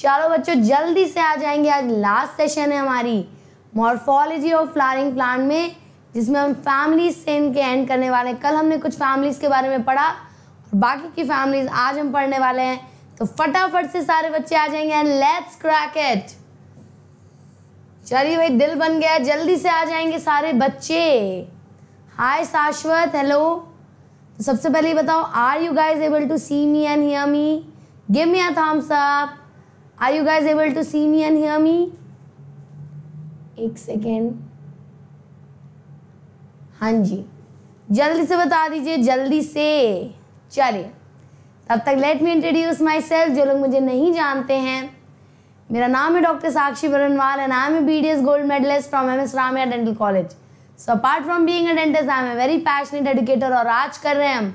चलो बच्चों जल्दी से आ जाएंगे आज लास्ट सेशन है हमारी मॉर्फोलॉजी ऑफ फ्लावरिंग प्लांट में जिसमें हम फैमिलीज से इनके एंड करने वाले हैं कल हमने कुछ फैमिलीज़ के बारे में पढ़ा और बाकी की फैमिलीज आज हम पढ़ने वाले हैं तो फटाफट से सारे बच्चे आ जाएंगे एंड लेट्स क्रैक इट चलिए भाई दिल बन गया जल्दी से आ जाएंगे सारे बच्चे हाय शाश्वत हेलो तो सबसे पहले बताओ are you guys able to see me and hear me give me a thumbs up are you guys able to see me and hear me एक सेकेंड हाँ जी जल्दी से बता दीजिए जल्दी से चलिए तब तक let me introduce myself जो लोग मुझे नहीं जानते हैं मेरा नाम है doctor Sakshi Barnwal and I am B D S gold medalist from M S Ramaiah dental college so apart from being dentist I am a very passionate educator और आज कर रहे हैं हम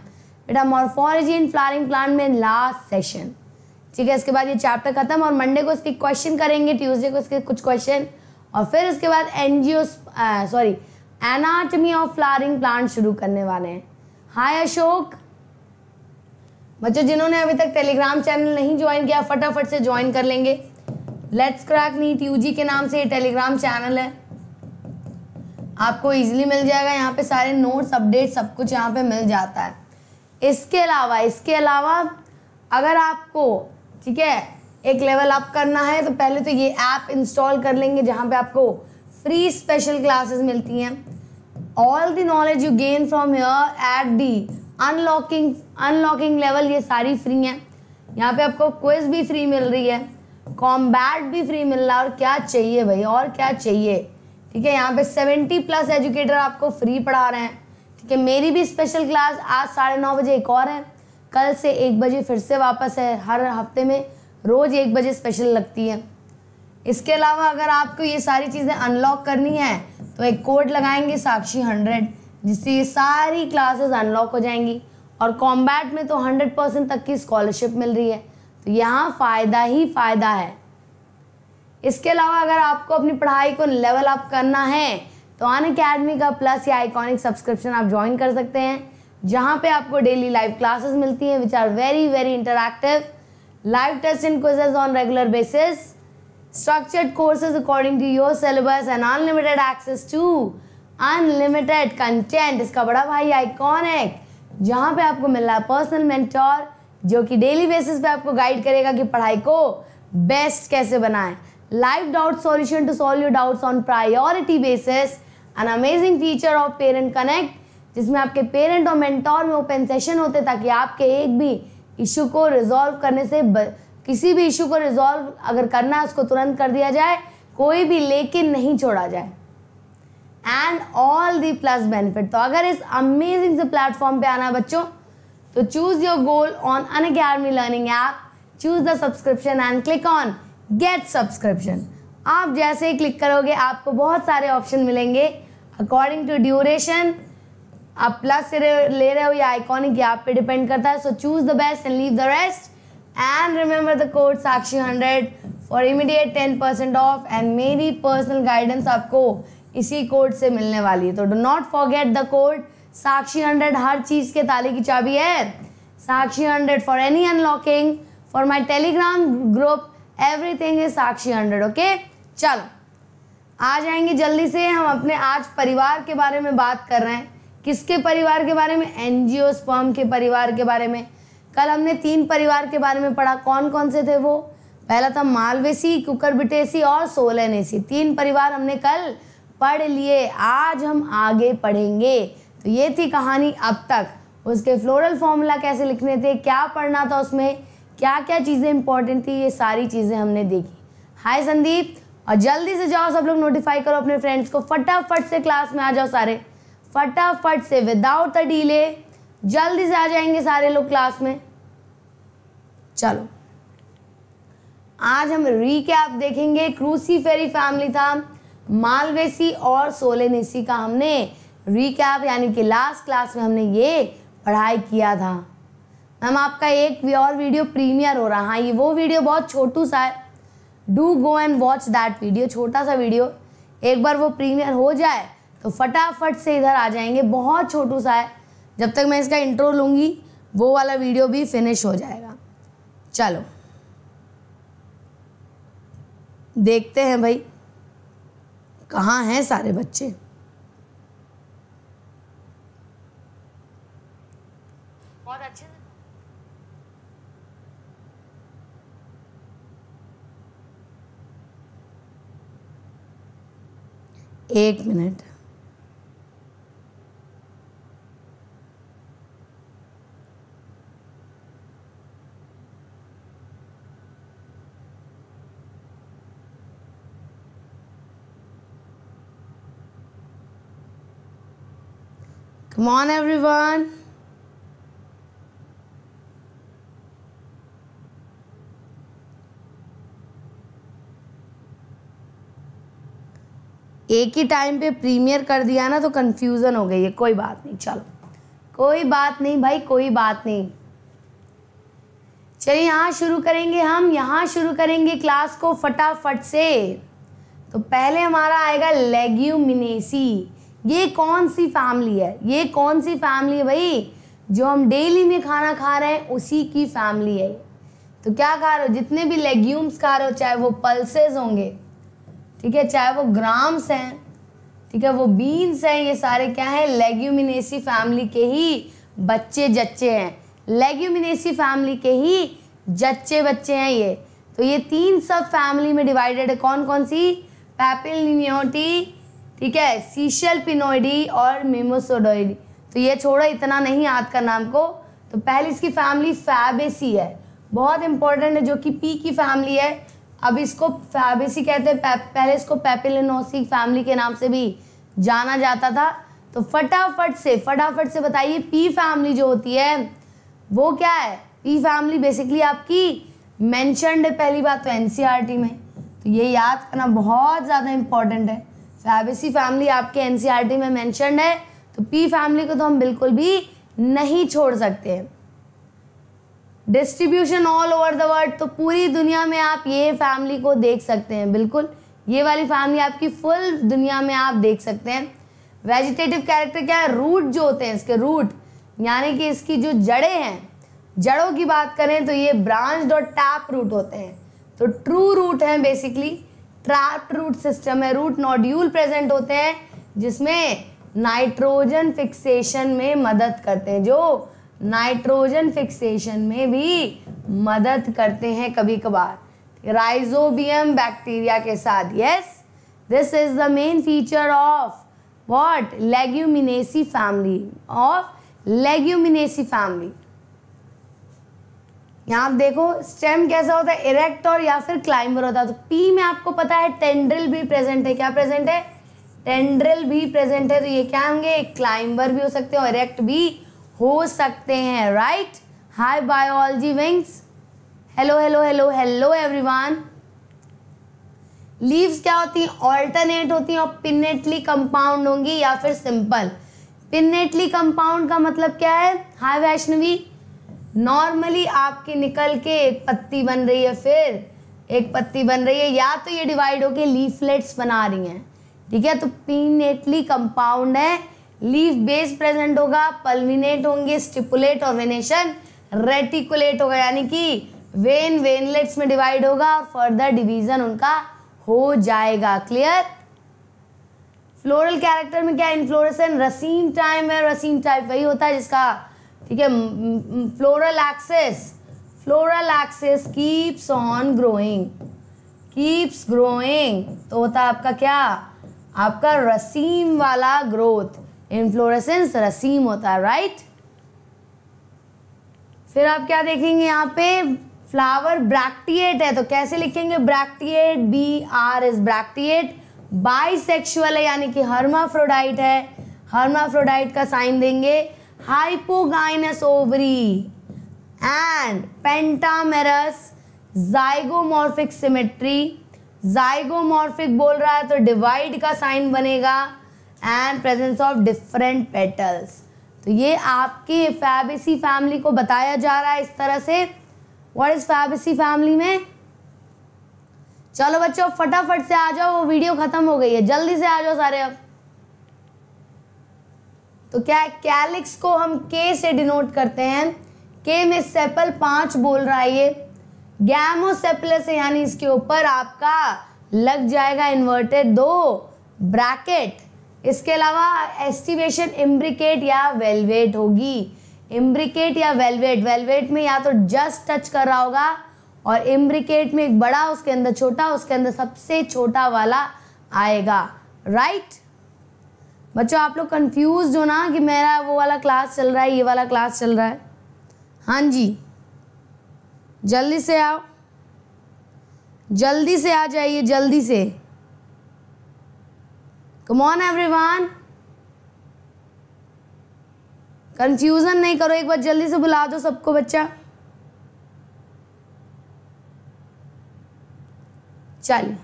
बेटा मॉर्फोलॉजी इन फ्लावरिंग प्लांट में लास्ट सेशन ठीक है इसके बाद ये चैप्टर खत्म और मंडे को इसके क्वेश्चन करेंगे ट्यूसडे को इसके कुछ क्वेश्चन और फिर इसके बाद an sorry anatomy of flowering plant शुरू करने वाले हैं हाय अशोक बच्चों जिन्होंने अभी तक टेलीग्राम चैनल नहीं ज्वाइन किया फटाफट से ज्वाइन कर लेंगे लेट्स क्रैक नीट यूजी के नाम से ये टेलीग्राम चैनल है आपको इजीली मिल जाएगा यहाँ पे सारे नोट्स अपडेट सब कुछ यहाँ पे मिल जाता है इसके अलावा इसके अलावा अगर आपको ठीक है एक लेवल अप करना है तो पहले तो ये ऐप इंस्टॉल कर लेंगे जहाँ पे आपको फ्री स्पेशल क्लासेस मिलती हैं all the knowledge you gain from here at the unlocking unlocking level ये सारी फ्री हैं यहाँ पे आपको क्विज भी फ्री मिल रही है कॉम्बैट भी फ्री मिल रहा है और क्या चाहिए भाई और क्या चाहिए ठीक है यहाँ पे सेवेंटी प्लस एजुकेटर आपको फ्री पढ़ा रहे हैं ठीक है मेरी भी स्पेशल क्लास आज साढ़े नौ बजे एक और है कल से एक बजे फिर से वापस है हर हफ्ते में रोज़ एक बजे स्पेशल लगती है इसके अलावा अगर आपको ये सारी चीज़ें अनलॉक करनी है तो एक कोड लगाएंगे साक्षी हंड्रेड जिससे ये सारी क्लासेस अनलॉक हो जाएंगी और कॉम्बैट में तो हंड्रेड परसेंट तक की स्कॉलरशिप मिल रही है तो यहाँ फ़ायदा ही फ़ायदा है इसके अलावा अगर आपको अपनी पढ़ाई को लेवल अप करना है तो अन अकेडमी का प्लस या आइकॉनिक सब्सक्रिप्शन आप ज्वाइन कर सकते हैं जहाँ पे आपको डेली लाइव क्लासेस मिलती हैं which are very very interactive live test in quizzes on regular basis structured courses according to your syllabus and unlimited access to unlimited content इसका बड़ा भाई आइकॉनिक जहाँ पे आपको मिल रहा है पर्सनल मेंटोर जो कि डेली बेसिस पे आपको गाइड करेगा कि पढ़ाई को बेस्ट कैसे बनाएं live doubt solution to solve your doubts on priority basis an amazing teacher of parent connect जिसमें आपके पेरेंट और मेंटोर में ओपन सेशन होते ताकि आपके एक भी इशू को रिजॉल्व करने से ब, किसी भी इशू को रिजॉल्व अगर करना है उसको तुरंत कर दिया जाए कोई भी लेकिन नहीं छोड़ा जाए and all the plus benefit तो अगर इस अमेजिंग से प्लेटफॉर्म पे आना है बच्चों तो choose your goal on Unacademy learning app choose the subscription and click on get subscription आप जैसे ही क्लिक करोगे आपको बहुत सारे ऑप्शन मिलेंगे अकॉर्डिंग टू ड्यूरेशन आप प्लस से ले रहे हो या आइकॉनिक ये आप पे डिपेंड करता है so choose the best and leave the rest and remember the code Sakshi hundred for immediate ten percent off and मेरी पर्सनल गाइडेंस आपको इसी कोड से मिलने वाली है तो do not forget the code Sakshi hundred हर चीज़ के ताले की चाबी है Sakshi hundred for any unlocking for my Telegram group everything is Sakshi hundred okay चलो आ जाएंगे जल्दी से हम अपने आज परिवार के बारे में बात कर रहे हैं किसके परिवार के बारे में स्पर्म के परिवार के बारे में कल हमने तीन परिवार के बारे में पढ़ा कौन कौन से थे वो पहला था मालवेसी कुकरबिटेसी और सोलनेसी तीन परिवार हमने कल पढ़ लिए आज हम आगे पढ़ेंगे तो ये थी कहानी अब तक उसके फ्लोरल फॉर्मूला कैसे लिखने थे क्या पढ़ना था उसमें क्या क्या चीज़ें इंपॉर्टेंट थी ये सारी चीज़ें हमने देखी हाय संदीप और जल्दी से जाओ सब लोग नोटिफाई करो अपने फ्रेंड्स को फटाफट से क्लास में आ जाओ सारे फटाफट से विदाउट द डीले जल्दी से आ जाएंगे सारे लोग क्लास में चलो आज हम रीकैप देखेंगे क्रूसीफेरी फैमिली था मालवेसी और सोलेनेसी का हमने रीकैप यानी कि लास्ट क्लास में हमने ये पढ़ाई किया था मैम आपका एक और वीडियो प्रीमियर हो रहा है हाँ, ये वो वीडियो बहुत छोटू सा है do go and watch that video छोटा सा वीडियो एक बार वो प्रीमियर हो जाए तो फटाफट से इधर आ जाएंगे बहुत छोटू सा है जब तक मैं इसका इंट्रो लूँगी वो वाला वीडियो भी फिनिश हो जाएगा चलो देखते हैं भाई कहाँ हैं सारे बच्चे बहुत अच्छे एक मिनट Come on, everyone. एक ही टाइम पे प्रीमियर कर दिया ना तो कंफ्यूजन हो गई है कोई बात नहीं चलो कोई बात नहीं भाई कोई बात नहीं चलिए यहाँ शुरू करेंगे हम यहाँ शुरू करेंगे क्लास को फटाफट से तो पहले हमारा आएगा लेग्यूमिनेसी ये कौन सी फैमिली है ये कौन सी फैमिली है भाई जो हम डेली में खाना खा रहे हैं उसी की फैमिली है तो क्या खा रहे हो जितने भी लेग्यूम्स खा रहे हो चाहे वो पल्सेस होंगे ठीक है चाहे वो ग्राम्स हैं ठीक है वो बीन्स हैं ये सारे क्या हैं लेग्यूमिनेसी फैमिली के ही बच्चे जच्चे हैं लेग्यूमिनेसी फैमिली के ही जच्चे बच्चे हैं ये तो ये तीन सब फैमिली में डिवाइडेड है कौन कौन सी पैपिल ठीक है सीशल पिनोइडी और मेमोसोडोइडी तो ये छोड़ो इतना नहीं याद करना हमको तो पहले इसकी फैमिली फैबेसी है बहुत इंपॉर्टेंट है जो कि पी की फैमिली है अब इसको फैबेसी कहते हैं पहले इसको पेपिलिनोसी फैमिली के नाम से भी जाना जाता था तो फटाफट से फटाफट से बताइए पी फैमिली जो होती है वो क्या है पी फैमिली बेसिकली आपकी मैंशनड है पहली बात तो एन e में तो ये याद करना बहुत ज़्यादा इम्पॉर्टेंट है सीबीएसई फैमिली आपके एन e में मैंशनड है तो पी फैमिली को तो हम बिल्कुल भी नहीं छोड़ सकते हैं distribution all over the world तो पूरी दुनिया में आप ये फैमिली को देख सकते हैं बिल्कुल ये वाली फैमिली आपकी फुल दुनिया में आप देख सकते हैं वेजिटेटिव कैरेक्टर क्या है रूट जो होते हैं इसके रूट यानी कि इसकी जो जड़ें हैं जड़ों की बात करें तो ये ब्रांच और टैप रूट होते हैं तो ट्रू रूट हैं बेसिकली ट्रैप्ड रूट सिस्टम है रूट नोड्यूल प्रेजेंट होते हैं जिसमें नाइट्रोजन फिक्सेशन में मदद करते हैं जो नाइट्रोजन फिक्सेशन में भी मदद करते हैं कभी कभार राइजोबियम बैक्टीरिया के साथ yes this is the main feature of what Leguminosae family of Leguminosae family यहाँ आप देखो स्टेम कैसा होता है इरेक्ट और या फिर क्लाइंबर होता है तो पी में आपको पता है टेंड्रिल भी प्रेजेंट है क्या प्रेजेंट है टेंड्रिल भी प्रेजेंट है तो ये क्या होंगे क्लाइंबर भी हो सकते हैं और इरेक्ट भी हो सकते हैं right hi biology wings hello hello hello hello everyone leaves क्या होती हैं ऑल्टरनेट होती हैं और पिनेटली कंपाउंड होंगी या फिर सिंपल पिनेटली कंपाउंड का मतलब क्या है हाय वैष्णवी नॉर्मली आपकी निकल के एक पत्ती बन रही है फिर एक पत्ती बन रही है या तो ये डिवाइड होके लीफलेट्स बना रही हैं ठीक है तो पीनेटली कंपाउंड है लीफ बेस प्रेजेंट होगा पल्मिनेट होंगे स्टिपुलेट और वेनेशन रेटिकुलेट होगा यानी कि वेन वेनलेट्स में डिवाइड होगा और फर्दर डिवीजन उनका हो जाएगा क्लियर फ्लोरल कैरेक्टर में क्या इन्फ्लोरेसन रसीन टाइम है रसीन टाइप वही होता है जिसका ठीक है floral axis floral axis keeps on growing keeps growing तो होता है आपका क्या आपका रसीम वाला ग्रोथ इन्फ्लोरेसेंस रसीम होता है राइट फिर आप क्या देखेंगे यहाँ पे फ्लावर ब्रैक्टिएट है तो कैसे लिखेंगे bracteate B R is bracteate bi है यानी कि हर्माफ्रोडाइट है हर्माफ्रोडाइट का साइन देंगे hypogynous ovary and pentamerous zygomorphic symmetry zygomorphic बोल रहा है तो डिवाइड का साइन बनेगा and presence of different petals तो ये आपके फैबिसी फैमिली को बताया जा रहा है इस तरह से व्हाट इज फैबिसी फैमिली में चलो बच्चों फटाफट से आ जाओ वो वीडियो ख़त्म हो गई है जल्दी से आ जाओ सारे अब तो क्या है कैलिक्स को हम के से डिनोट करते हैं के में सेपल पांच बोल रहा है ये गैमो से यानी इसके ऊपर आपका लग जाएगा इन्वर्टेड दो ब्रैकेट इसके अलावा एस्टिवेशन इम्ब्रिकेट या वेलवेट होगी इम्ब्रिकेट या वेलवेट वेलवेट में या तो जस्ट टच कर रहा होगा और इम्ब्रिकेट में एक बड़ा उसके अंदर छोटा उसके अंदर सबसे छोटा वाला आएगा राइट बच्चों आप लोग कंफ्यूज हो ना कि मेरा वो वाला क्लास चल रहा है ये वाला क्लास चल रहा है हाँ जी जल्दी से आओ जल्दी से आ जाइए जल्दी से कम ऑन एवरीवन कंफ्यूजन नहीं करो एक बार जल्दी से बुला दो सबको बच्चा चलिए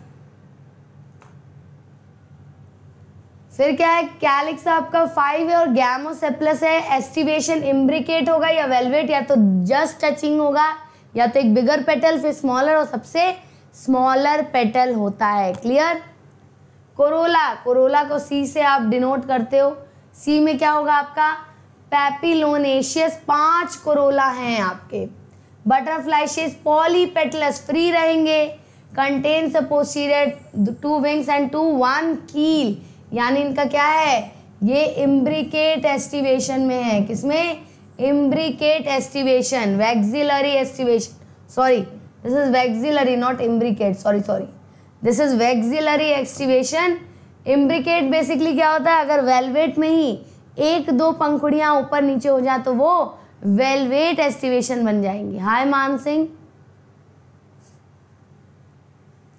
फिर क्या है कैलिक्स आपका फाइव है और गैमो सेप्लस है एस्टिवेशन इम्ब्रिकेट होगा या वेलवेट या तो जस्ट टचिंग होगा या तो एक बिगर पेटल फिर स्मॉलर और सबसे स्मॉलर पेटल होता है क्लियर कोरोला कोरोला को सी से आप डिनोट करते हो सी में क्या होगा आपका पैपिलोनेशियस पांच कोरोला हैं आपके बटरफ्लाई शेज पेटलस फ्री रहेंगे contains posterior two wings and two one keel यानी इनका क्या है ये इम्ब्रिकेट एस्टिवेशन में है किसमें imbricate aestivation vexillary aestivation sorry this is vexillary not imbricate sorry sorry this is vexillary aestivation imbricate basically क्या होता है अगर वेलवेट में ही एक दो पंखुड़ियाँ ऊपर नीचे हो जाए तो वो वेलवेट एस्टिवेशन बन जाएंगी हाय मान सिंह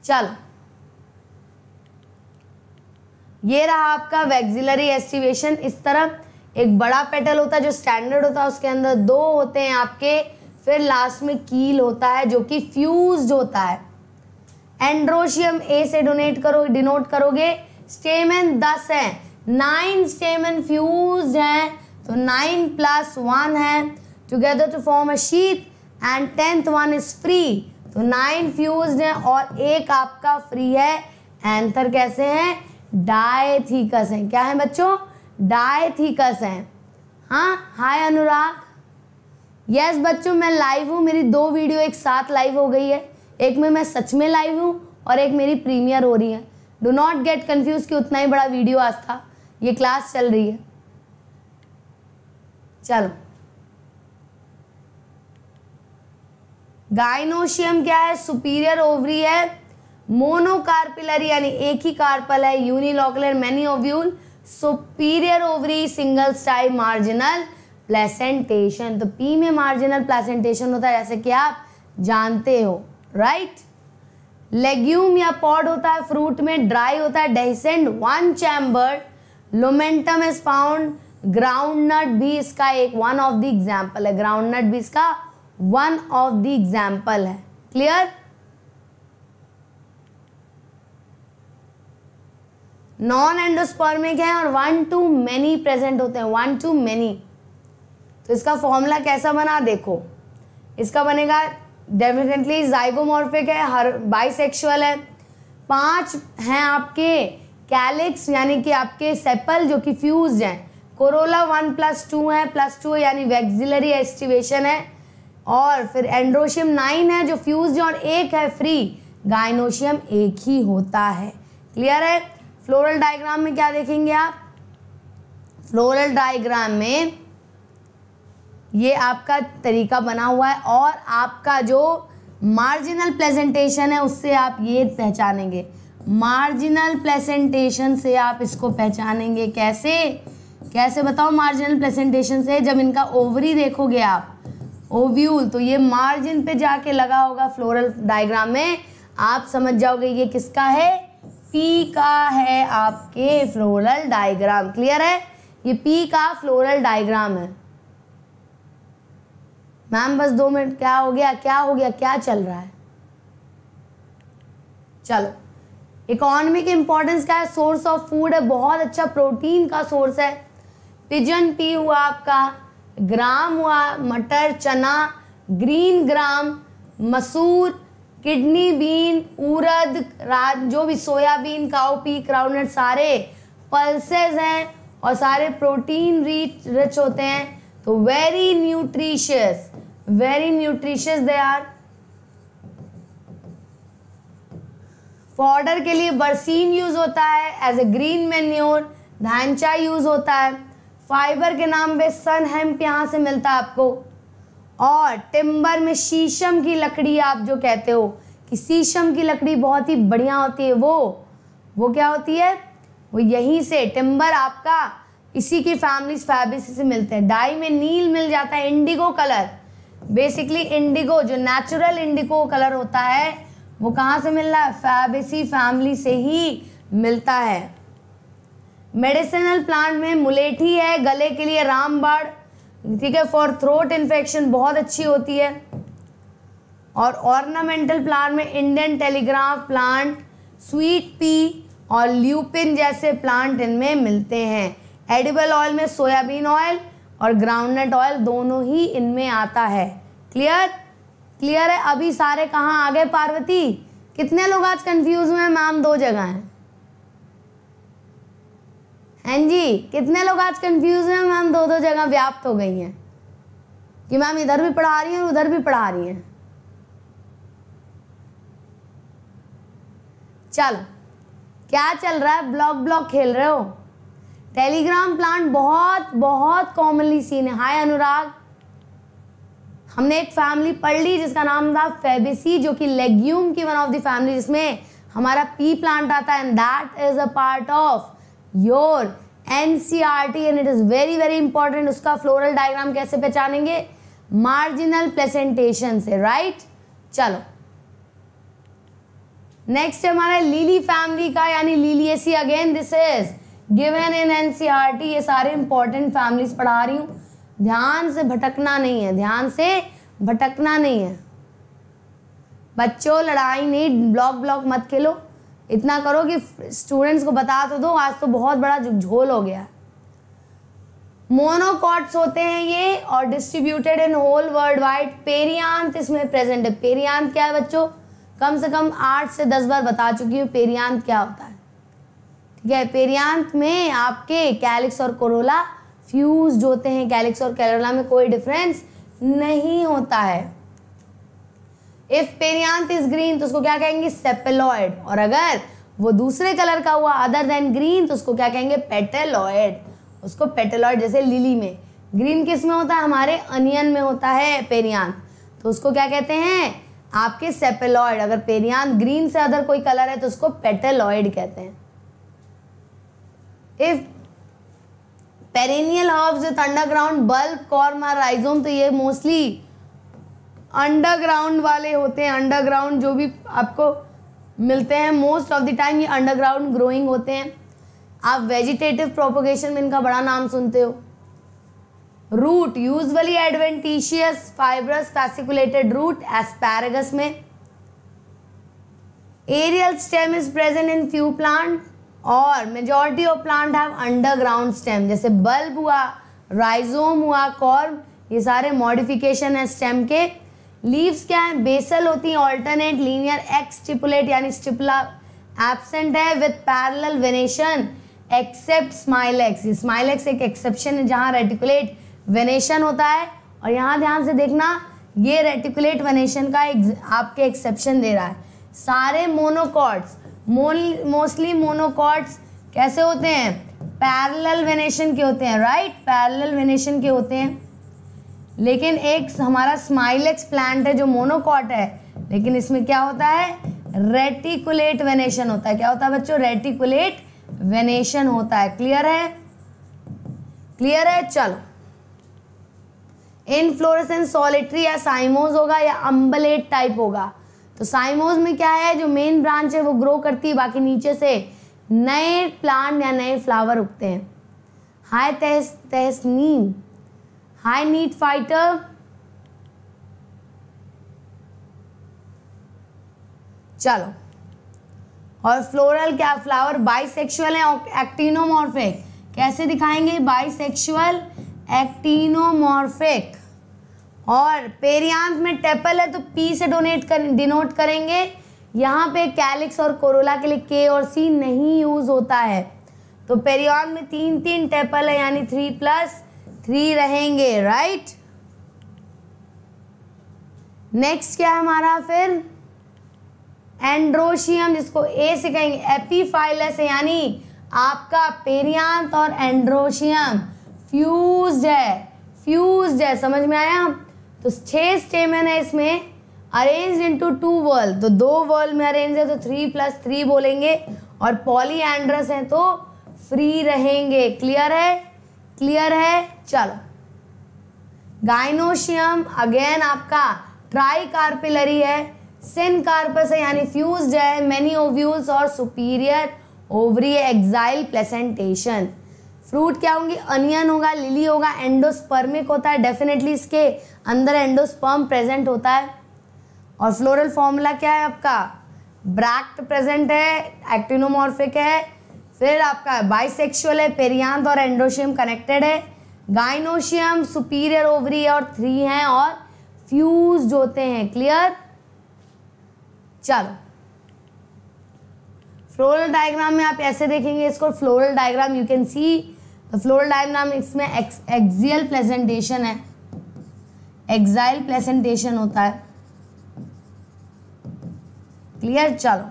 चलो ये रहा आपका वैक्सिलरी एस्टिवेशन इस तरह एक बड़ा पेटल होता है जो स्टैंडर्ड होता है उसके अंदर दो होते हैं आपके फिर लास्ट में कील होता है जो कि फ्यूज होता है एंड्रोशियम ए से डोनेट करो डिनोट करोगे स्टेमन दस है नाइन स्टेमन फ्यूज है तो नाइन प्लस वन है together to form a sheath and tenth one is free तो नाइन फ्यूज है और एक आपका फ्री है एंथर कैसे हैं डायथीकस हैं क्या है बच्चों डायथीकस हैं हाँ हाय अनुराग यस बच्चों मैं लाइव हूँ मेरी दो वीडियो एक साथ लाइव हो गई है एक में मैं सच में लाइव हूँ और एक मेरी प्रीमियर हो रही है डो नॉट गेट कन्फ्यूज कि उतना ही बड़ा वीडियो आज था ये क्लास चल रही है चलो गाइनोशियम क्या है सुपीरियर ओवरी है मोनोकार्पिलर यानी एक ही कार्पल है unilocular many ovule superior ovary single style marginal placentation तो पी में मार्जिनल प्लेसेंटेशन होता है जैसे कि आप जानते हो राइट लेग्यूम या पॉड होता है फ्रूट में ड्राई होता है dehiscent one chamber lomentum is found groundnut भी इसका एक वन ऑफ द एग्जाम्पल है ग्राउंड नट भी इसका वन ऑफ द एग्जाम्पल है क्लियर नॉन एंडोस्पर्मिक है और वन टू मैनी प्रेजेंट होते हैं वन टू मैनी तो इसका फॉर्मूला कैसा बना देखो इसका बनेगा डेफिनेटली जाइगोमॉर्फिक है हर सेक्शुअल है पांच हैं आपके कैलिक्स यानी कि आपके सेपल जो कि फ्यूज हैं कोरोला वन प्लस टू है प्लस टू यानी वैक्सिलरी एस्टिवेशन है और फिर एंड्रोशियम नाइन है जो फ्यूज और एक है फ्री गाइनोशियम एक ही होता है क्लियर है फ्लोरल डायग्राम में क्या देखेंगे आप फ्लोरल डायग्राम में ये आपका तरीका बना हुआ है और आपका जो मार्जिनल प्रेजेंटेशन है उससे आप ये पहचानेंगे मार्जिनल प्रेजेंटेशन से आप इसको पहचानेंगे कैसे कैसे बताओ मार्जिनल प्रेजेंटेशन से जब इनका ओवरी देखोगे आप ओव्यूल तो ये मार्जिन पे जाके लगा होगा फ्लोरल डायग्राम में आप समझ जाओगे ये किसका है पी का है आपके फ्लोरल डायग्राम क्लियर है ये पी का फ्लोरल डायग्राम है मैम बस दो मिनट क्या हो गया क्या हो गया क्या चल रहा है चलो इकोनॉमिक इंपॉर्टेंस क्या है सोर्स ऑफ फूड है बहुत अच्छा प्रोटीन का सोर्स है पिजन पी हुआ आपका ग्राम हुआ मटर चना ग्रीन ग्राम मसूर किडनी बीन उरद राज जो भी सोयाबीन पी क्राउनट सारे पल्सेस हैं और सारे प्रोटीन रिच रिच होते हैं तो very nutritious very nutritious they are fodder के लिए बरसीन यूज होता है एज ए ग्रीन मेन्योर धानचा यूज होता है फाइबर के नाम पे सन हेम्प यहाँ से मिलता है आपको और टिम्बर में शीशम की लकड़ी आप जो कहते हो कि शीशम की लकड़ी बहुत ही बढ़िया होती है वो वो क्या होती है वो यहीं से टिम्बर आपका इसी की फैमिली फैब्रिक से मिलते हैं डाई में नील मिल जाता है इंडिगो कलर बेसिकली इंडिगो जो नेचुरल इंडिगो कलर होता है वो कहाँ से मिल रहा है फैबिसी फैमिली से ही मिलता है मेडिसिनल प्लांट में मुलेठी है गले के लिए रामबाड़ ठीक है फॉर थ्रोट इन्फेक्शन बहुत अच्छी होती है और ऑर्नामेंटल प्लांट में Indian telegraph plant sweet pea और ल्यूपिन जैसे प्लांट इनमें मिलते हैं एडिबल ऑयल में सोयाबीन ऑयल और ग्राउंडनट ऑयल दोनों ही इनमें आता है क्लियर क्लियर है अभी सारे कहाँ आ गए पार्वती कितने लोग आज कंफ्यूज हुए मैम दो जगह हैं हैं जी कितने लोग आज कंफ्यूज हैं मैम दो दो जगह व्याप्त हो गई हैं कि मैम इधर भी पढ़ा रही हैं और उधर भी पढ़ा रही हैं चल क्या चल रहा है ब्लॉक ब्लॉक खेल रहे हो टेलीग्राम प्लांट बहुत बहुत कॉमनली सीन है हाय अनुराग हमने एक फैमिली पढ़ ली जिसका नाम था फेबिसी जो कि लेग्यूम की वन ऑफ द फैमिली जिसमें हमारा पी प्लांट आता है and that is a part of your N C R T and it is very very important उसका फ्लोरल डायग्राम कैसे पहचानेंगे मार्जिनल प्लेसेंटेशन से राइट right? चलो नेक्स्ट है हमारा लीली फैमिली का यानी Liliaceae again this is given in NCERT ये सारे इंपॉर्टेंट फैमिलीज पढ़ा रही हूं ध्यान से भटकना नहीं है ध्यान से भटकना नहीं है बच्चों लड़ाई नहीं ब्लॉक ब्लॉक मत खेलो इतना करो कि स्टूडेंट्स को बता तो दो आज तो बहुत बड़ा झोल हो गया मोनोकॉट्स होते हैं ये और distributed in whole world wide perianth इसमें प्रेजेंट है पेरियांत क्या है बच्चों कम से कम आठ से दस बार बता चुकी हूँ पेरियांत क्या होता है ठीक है पेरियांत में आपके कैलिक्स और कोरोला फ्यूज होते हैं कैलिक्स और कैरोला में कोई डिफरेंस नहीं होता है इफ पेरियांत इज ग्रीन तो उसको क्या कहेंगे सेपेलॉयड और अगर वो दूसरे कलर का हुआ अदर देन ग्रीन तो उसको क्या कहेंगे पेटेलॉयड उसको पेटेलॉयड जैसे लिली में ग्रीन किस में होता है हमारे अनियन में होता है पेरियांत तो उसको क्या कहते हैं आपके सेपेलॉयड अगर पेरियांत ग्रीन से अदर कोई कलर है तो उसको पेटेलॉयड कहते हैं if perennial herbs with underground bulb corm rhizome तो ये मोस्टली अंडरग्राउंड वाले होते हैं अंडरग्राउंड जो भी आपको मिलते हैं मोस्ट ऑफ द टाइम ये अंडरग्राउंड ग्रोइंग होते हैं आप वेजिटेटिव प्रोपोगेशन में इनका बड़ा नाम सुनते हो root usually adventitious fibrous fasciculated root asparagus में aerial stem is present in few plant और majority of plant have underground stem जैसे बल्ब हुआ राइजोम हुआ कॉर्म ये सारे मॉडिफिकेशन है स्टेम के लीव्स क्या है बेसल होती हैं ऑल्टरनेट लीनियर एक्स स्टिपुलेट यानी स्टिपुला एबसेंट है with parallel venation except smilax smilax एक एक्सेप्शन है जहाँ रेटिकुलेट वेनेशन होता है और यहाँ ध्यान से देखना ये रेटिकुलेट वेनेशन का एक, आपके एक्सेप्शन दे रहा है सारे मोनोकॉट्स मोस्टली मोनोकॉट्स कैसे होते हैं पैरल वेनेशन के होते हैं राइट पैरल वेनेशन के होते हैं लेकिन एक हमारा स्माइलेक्स प्लांट है जो मोनोकॉट है लेकिन इसमें क्या होता है रेटिकुलेट वेनेशन होता है क्या होता है बच्चों रेटिकुलेट वेनेशन होता है क्लियर है क्लियर है चलो इनफ्लोरेसेंस सॉलिट्री या साइमोज होगा या अम्बलेट टाइप होगा तो साइमोज में क्या है जो मेन ब्रांच है वो ग्रो करती है बाकी नीचे से नए प्लांट या नए फ्लावर उगते हैं हाई तहस तहसनीम हाई नीट फाइटर चलो और फ्लोरल क्या फ्लावर बाइसेक्सुअल है एक्टिनोमॉर्फिक कैसे दिखाएंगे बाइसेक्सुअल एक्टिनोमॉर्फिक और पेरियांत में टेपल है तो पी से डोनेट कर डिनोट करेंगे यहाँ पे कैलिक्स और कोरोला के लिए के और सी नहीं यूज़ होता है तो पेरियांत में तीन तीन टेपल है यानी थ्री प्लस थ्री रहेंगे राइट नेक्स्ट क्या है हमारा फिर एंड्रोशियम जिसको ए से कहेंगे एपीफाइलस यानी आपका पेरियांत और एंड्रोशियम फ्यूज्ड है फ्यूज्ड है समझ में आया तो छह स्टेमन है इसमें अरेंज इनटू टू वर्ल्ड तो दो वर्ल्ड में अरेंज है तो थ्री प्लस थ्री बोलेंगे और एंड्रस हैं तो फ्री रहेंगे क्लियर है क्लियर है चलो गाइनोशियम अगेन आपका ट्राई कार्पिलरी है सिन कार्पस है यानी फ्यूज है मेनी ओव्यूल्स और superior ovary axile placentation fruit क्या होंगे अनियन होगा लिली होगा एंडोस्पर्मिक होता है डेफिनेटली इसके अंदर एंडोस्पर्म प्रेजेंट होता है और फ्लोरल फॉर्मूला क्या है आपका ब्रैक्ट प्रेजेंट है एक्टिनोमॉर्फिक है फिर आपका बाइसेक्सुअल है पेरियांत और एंडोशियम कनेक्टेड है गाइनोशियम सुपीरियर ओवरी और थ्री हैं और फ्यूज होते हैं क्लियर चलो फ्लोरल डायग्राम में आप ऐसे देखेंगे इसको floral diagram you can see floral diagram इसमें एक्सियल प्लेसेंटेशन है एक्साइल प्लेसेंटेशन होता है क्लियर चलो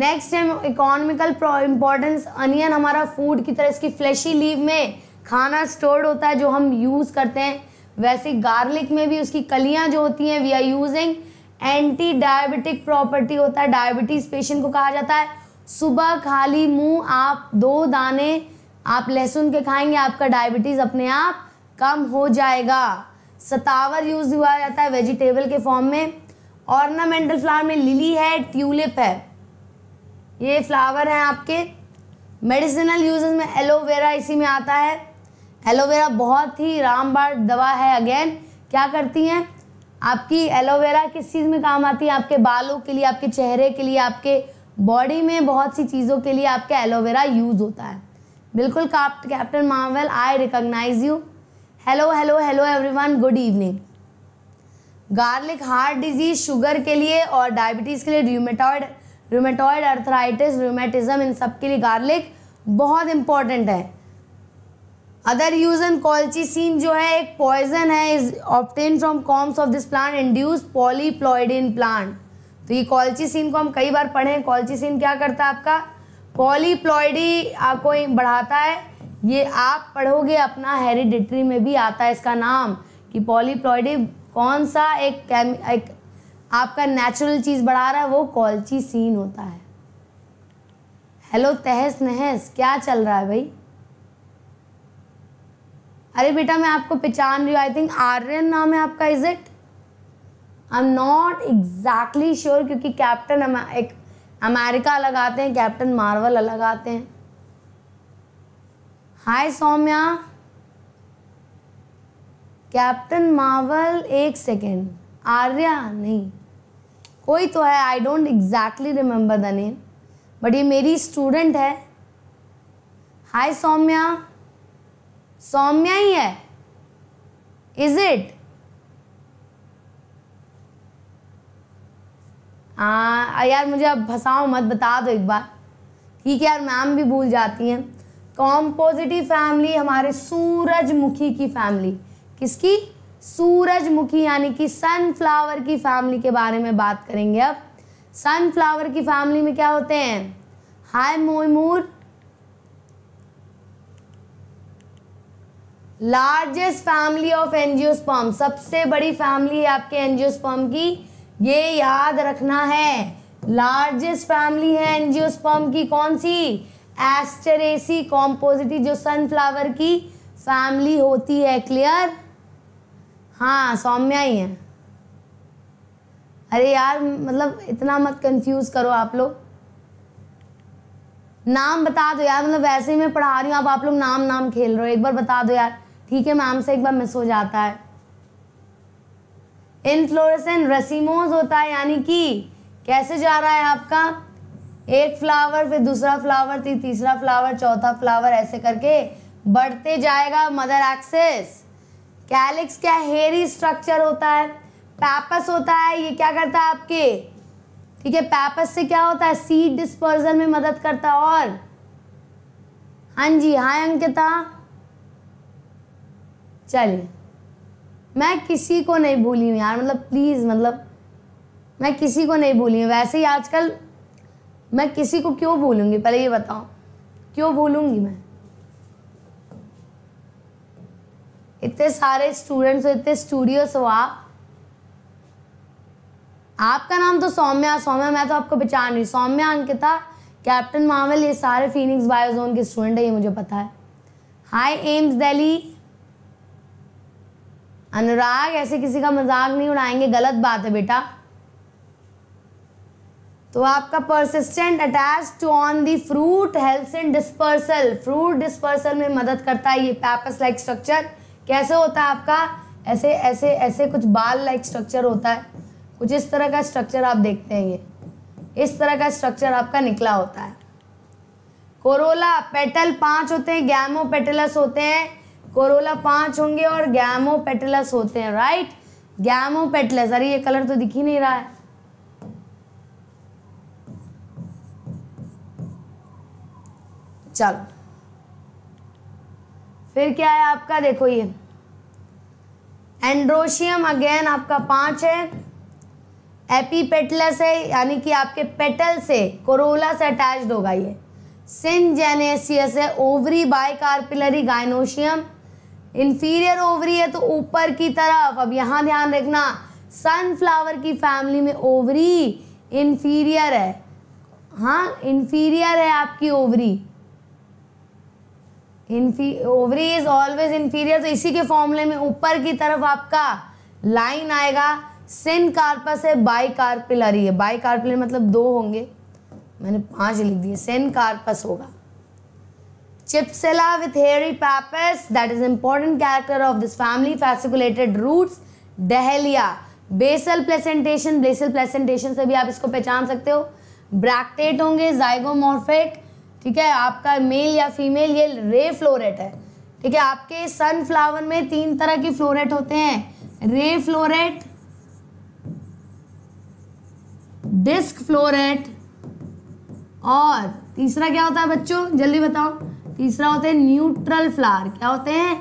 नेक्स्ट है इकोनॉमिकल इम्पोर्टेंस अनियन हमारा फूड की तरह इसकी फ्लैशी लीव में खाना स्टोर्ड होता है जो हम यूज़ करते हैं वैसे गार्लिक में भी उसकी कलियाँ जो होती हैं we are using anti diabetic property होता है डायबिटीज़ पेशेंट को कहा जाता है सुबह खाली मुंह आप दो दाने आप लहसुन के खाएंगे आपका डायबिटीज़ अपने आप कम हो जाएगा सतावर यूज़ हुआ जाता है वेजिटेबल के फॉर्म में ऑर्नामेंटल फ्लावर में लिली है ट्यूलिप है ये फ्लावर हैं आपके मेडिसिनल यूजेस में एलोवेरा इसी में आता है एलोवेरा बहुत ही रामबाण दवा है अगेन क्या करती हैं आपकी एलोवेरा किस चीज़ में काम आती है आपके बालों के लिए आपके चेहरे के लिए आपके बॉडी में बहुत सी चीज़ों के लिए आपका एलोवेरा यूज़ होता है बिल्कुल Captain Marvel I recognise you hello hello hello everyone good evening garlic heart disease sugar के लिए और डायबिटीज़ के लिए ड्यूमेटॉइड रूमेटॉयड अर्थराइटिस रूमेटिज्म इन सब के लिए गार्लिक बहुत इंपॉर्टेंट है अदर यूज इन कॉल्चीसिन जो है एक पॉइजन है is obtained from corms of this plant induce polyploidy in plant तो ये कॉल्चीसिन को हम कई बार पढ़े हैं कॉल्चीसिन क्या करता है आपका पॉलीप्लॉइडी आपको बढ़ाता है ये आप पढ़ोगे अपना हेरिडिट्री में भी आता है इसका नाम कि पॉलीप्लॉइडी कौन सा एक, एक आपका नेचुरल चीज़ बढ़ा रहा है वो कॉलची सीन होता है हेलो तहस नहस क्या चल रहा है भाई अरे बेटा मैं आपको पहचान रही हूँ आई थिंक आर्यन नाम है आपका is it I am not exactly sure क्योंकि कैप्टन एक अमेरिका अलग आते हैं कैप्टन मार्वल अलग आते हैं हाय सौम्या कैप्टन मार्वल एक सेकेंड आर्या नहीं कोई तो है I don't exactly remember the name but ये मेरी स्टूडेंट है हाय सौम्या सौम्या ही है इज इट हाँ यार मुझे अब फंसाओ मत बता दो एक बार ठीक है यार मैम भी भूल जाती हैं कॉम्पोजिटिव फैमिली हमारे सूरजमुखी की फैमिली किसकी सूरजमुखी यानी कि सनफ्लावर की फैमिली के बारे में बात करेंगे अब सनफ्लावर की फैमिली में क्या होते हैं हाय मोयमूर लार्जेस्ट फैमिली ऑफ एनजियोस्पर्म सबसे बड़ी फैमिली है आपके एनजियोस्पर्म की ये याद रखना है लार्जेस्ट फैमिली है एनजियोस्पर्म की कौन सी एस्टरेसी कॉम्पोजिटी जो सनफ्लावर की फैमिली होती है क्लियर हाँ सौम्या ही हैं अरे यार मतलब इतना मत कंफ्यूज करो आप लोग नाम बता दो यार मतलब वैसे ही मैं पढ़ा रही हूँ आप, आप लोग नाम नाम खेल रहे हो एक बार बता दो यार ठीक है मैम से एक बार मिस हो जाता है फ्लोरसन रसीमोज होता है यानी कि कैसे जा रहा है आपका एक फ्लावर फिर दूसरा फ्लावर फिर तीसरा फ्लावर चौथा फ्लावर ऐसे करके बढ़ते जाएगा मदर एक्सेस कैलिक्स क्या हेरी स्ट्रक्चर होता है पैपस होता है ये क्या करता है आपके ठीक है पैपस से क्या होता है सीड डिस्पर्जन में मदद करता है और हाँ जी हाँ अंकिता चलिए मैं किसी को नहीं भूली हूँ यार मतलब प्लीज़ मतलब मैं किसी को नहीं भूली हूँ वैसे ही आजकल मैं किसी को क्यों भूलूँगी पहले ये बताओ क्यों भूलूँगी मैं इतने सारे स्टूडेंट्स हो इतने स्टूडियोस हो आप आपका नाम तो सौम्या सौम्या मैं तो आपको पहचान रही सौम्या अंकिता कैप्टन मावल ये सारे फीनिक्स बायोजोन के स्टूडेंट है ये मुझे पता है हाय एम्स दिल्ली अनुराग ऐसे किसी का मजाक नहीं उड़ाएंगे गलत बात है बेटा तो आपका persistent attach to on the fruit हेल्थ इन डिस्पर्सल फ्रूट डिस्पर्सल में मदद करता है ये पैपस लाइक स्ट्रक्चर कैसे होता है आपका ऐसे ऐसे ऐसे कुछ बाल लाइक स्ट्रक्चर होता है कुछ इस तरह का स्ट्रक्चर आप देखते हैं ये इस तरह का स्ट्रक्चर आपका निकला होता है कोरोला पेटल पांच होते हैं गैमो पेटलस होते हैं कोरोला पांच होंगे और गैमो पेटलस होते हैं राइट गैमो पेटलस अरे ये कलर तो दिख ही नहीं रहा है चलो फिर क्या है आपका देखो ये एंड्रोशियम अगेन आपका पाँच है एपी पेटलस है यानी कि आपके पेटल से कोरोला से अटैच होगा ये सिंजेनेसियस है ovary carpellary gynoecium inferior ovary है तो ऊपर की तरफ अब यहाँ ध्यान रखना सनफ्लावर की फैमिली में ओवरी इन्फीरियर है हाँ इन्फीरियर है आपकी ovary ovary is always inferior तो इसी के फॉर्मूले में ऊपर की तरफ आपका लाइन आएगा सिन कार्पस है बाई कार्पिलरी है बाई कार्पिलरी मतलब दो होंगे मैंने पांच लिख दिए सिन कार्पस होगा cypsela with hairy pappus that is important character of this family fasciculated roots dahlia basal placentation basal placentation से भी आप इसको पहचान सकते हो ब्रैक्टेट होंगे जाइगोमोर्फिक ठीक है आपका मेल या फीमेल ये रे फ्लोरेट है ठीक है आपके सनफ्लावर में तीन तरह की फ्लोरेट होते हैं रे फ्लोरेट डिस्क फ्लोरेट और तीसरा क्या होता है बच्चों जल्दी बताओ तीसरा होता है न्यूट्रल फ्लावर क्या होते हैं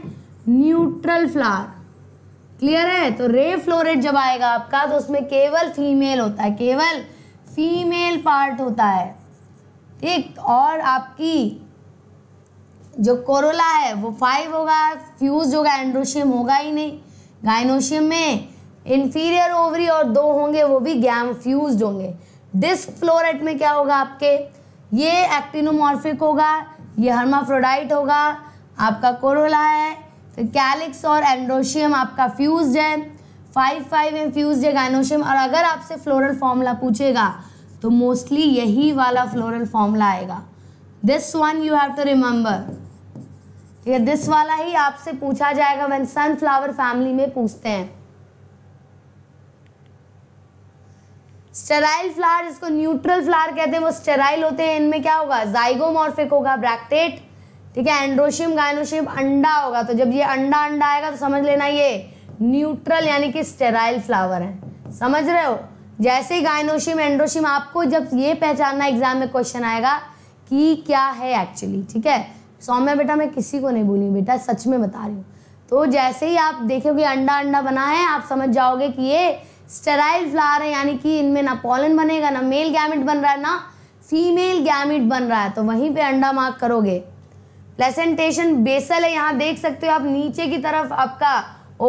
न्यूट्रल फ्लावर क्लियर है तो रे फ्लोरेट जब आएगा आपका तो उसमें केवल फीमेल होता है केवल फीमेल पार्ट होता है ठीक और आपकी जो कोरोला है वो फाइव होगा फ्यूज होगा एंड्रोशियम होगा ही नहीं गाइनोशियम में इन्फीरियर ओवरी और दो होंगे वो भी गैम फ्यूज होंगे डिस्क फ्लोरेट में क्या होगा आपके ये एक्टिनोमॉर्फिक होगा ये हर्माफ्रोडाइट होगा आपका कोरोला है तो कैलिक्स और एंड्रोशियम आपका फ्यूज है फाइव फाइव में फ्यूज है गाइनोशियम और अगर आपसे फ्लोरल फॉर्मूला पूछेगा तो मोस्टली यही वाला फ्लोरल फॉर्मूला आएगा this one you have to remember है दिस वाला ही आपसे पूछा जाएगा वेन सनफ्लावर फैमिली में पूछते हैं स्टेराइल फ्लावर जिसको न्यूट्रल फ्लावर कहते हैं वो स्टेराइल होते हैं इनमें क्या होगा जाइगोमॉर्फिक होगा ब्रैक्टेट ठीक है एंड्रोशियम गायनोशियम अंडा होगा तो जब ये अंडा अंडा आएगा तो समझ लेना ये न्यूट्रल यानी कि स्टेराइल फ्लावर है समझ रहे हो जैसे गायनोशिम एंड्रोशिम आपको जब ये पहचानना एग्जाम में क्वेश्चन आएगा कि क्या है एक्चुअली ठीक है सौम्य बेटा मैं किसी को नहीं बोली बेटा सच में बता रही हूँ तो जैसे ही आप देखोगे अंडा अंडा बना है आप समझ जाओगे कि ये स्टेराइल फ्लावर है यानी कि इनमें ना पॉलन बनेगा ना मेल गैमिट बन रहा है ना फीमेल गैमिट बन रहा है तो वहीं पे अंडा मार्क करोगे प्लेसेंटेशन बेसल है यहाँ देख सकते हो आप नीचे की तरफ आपका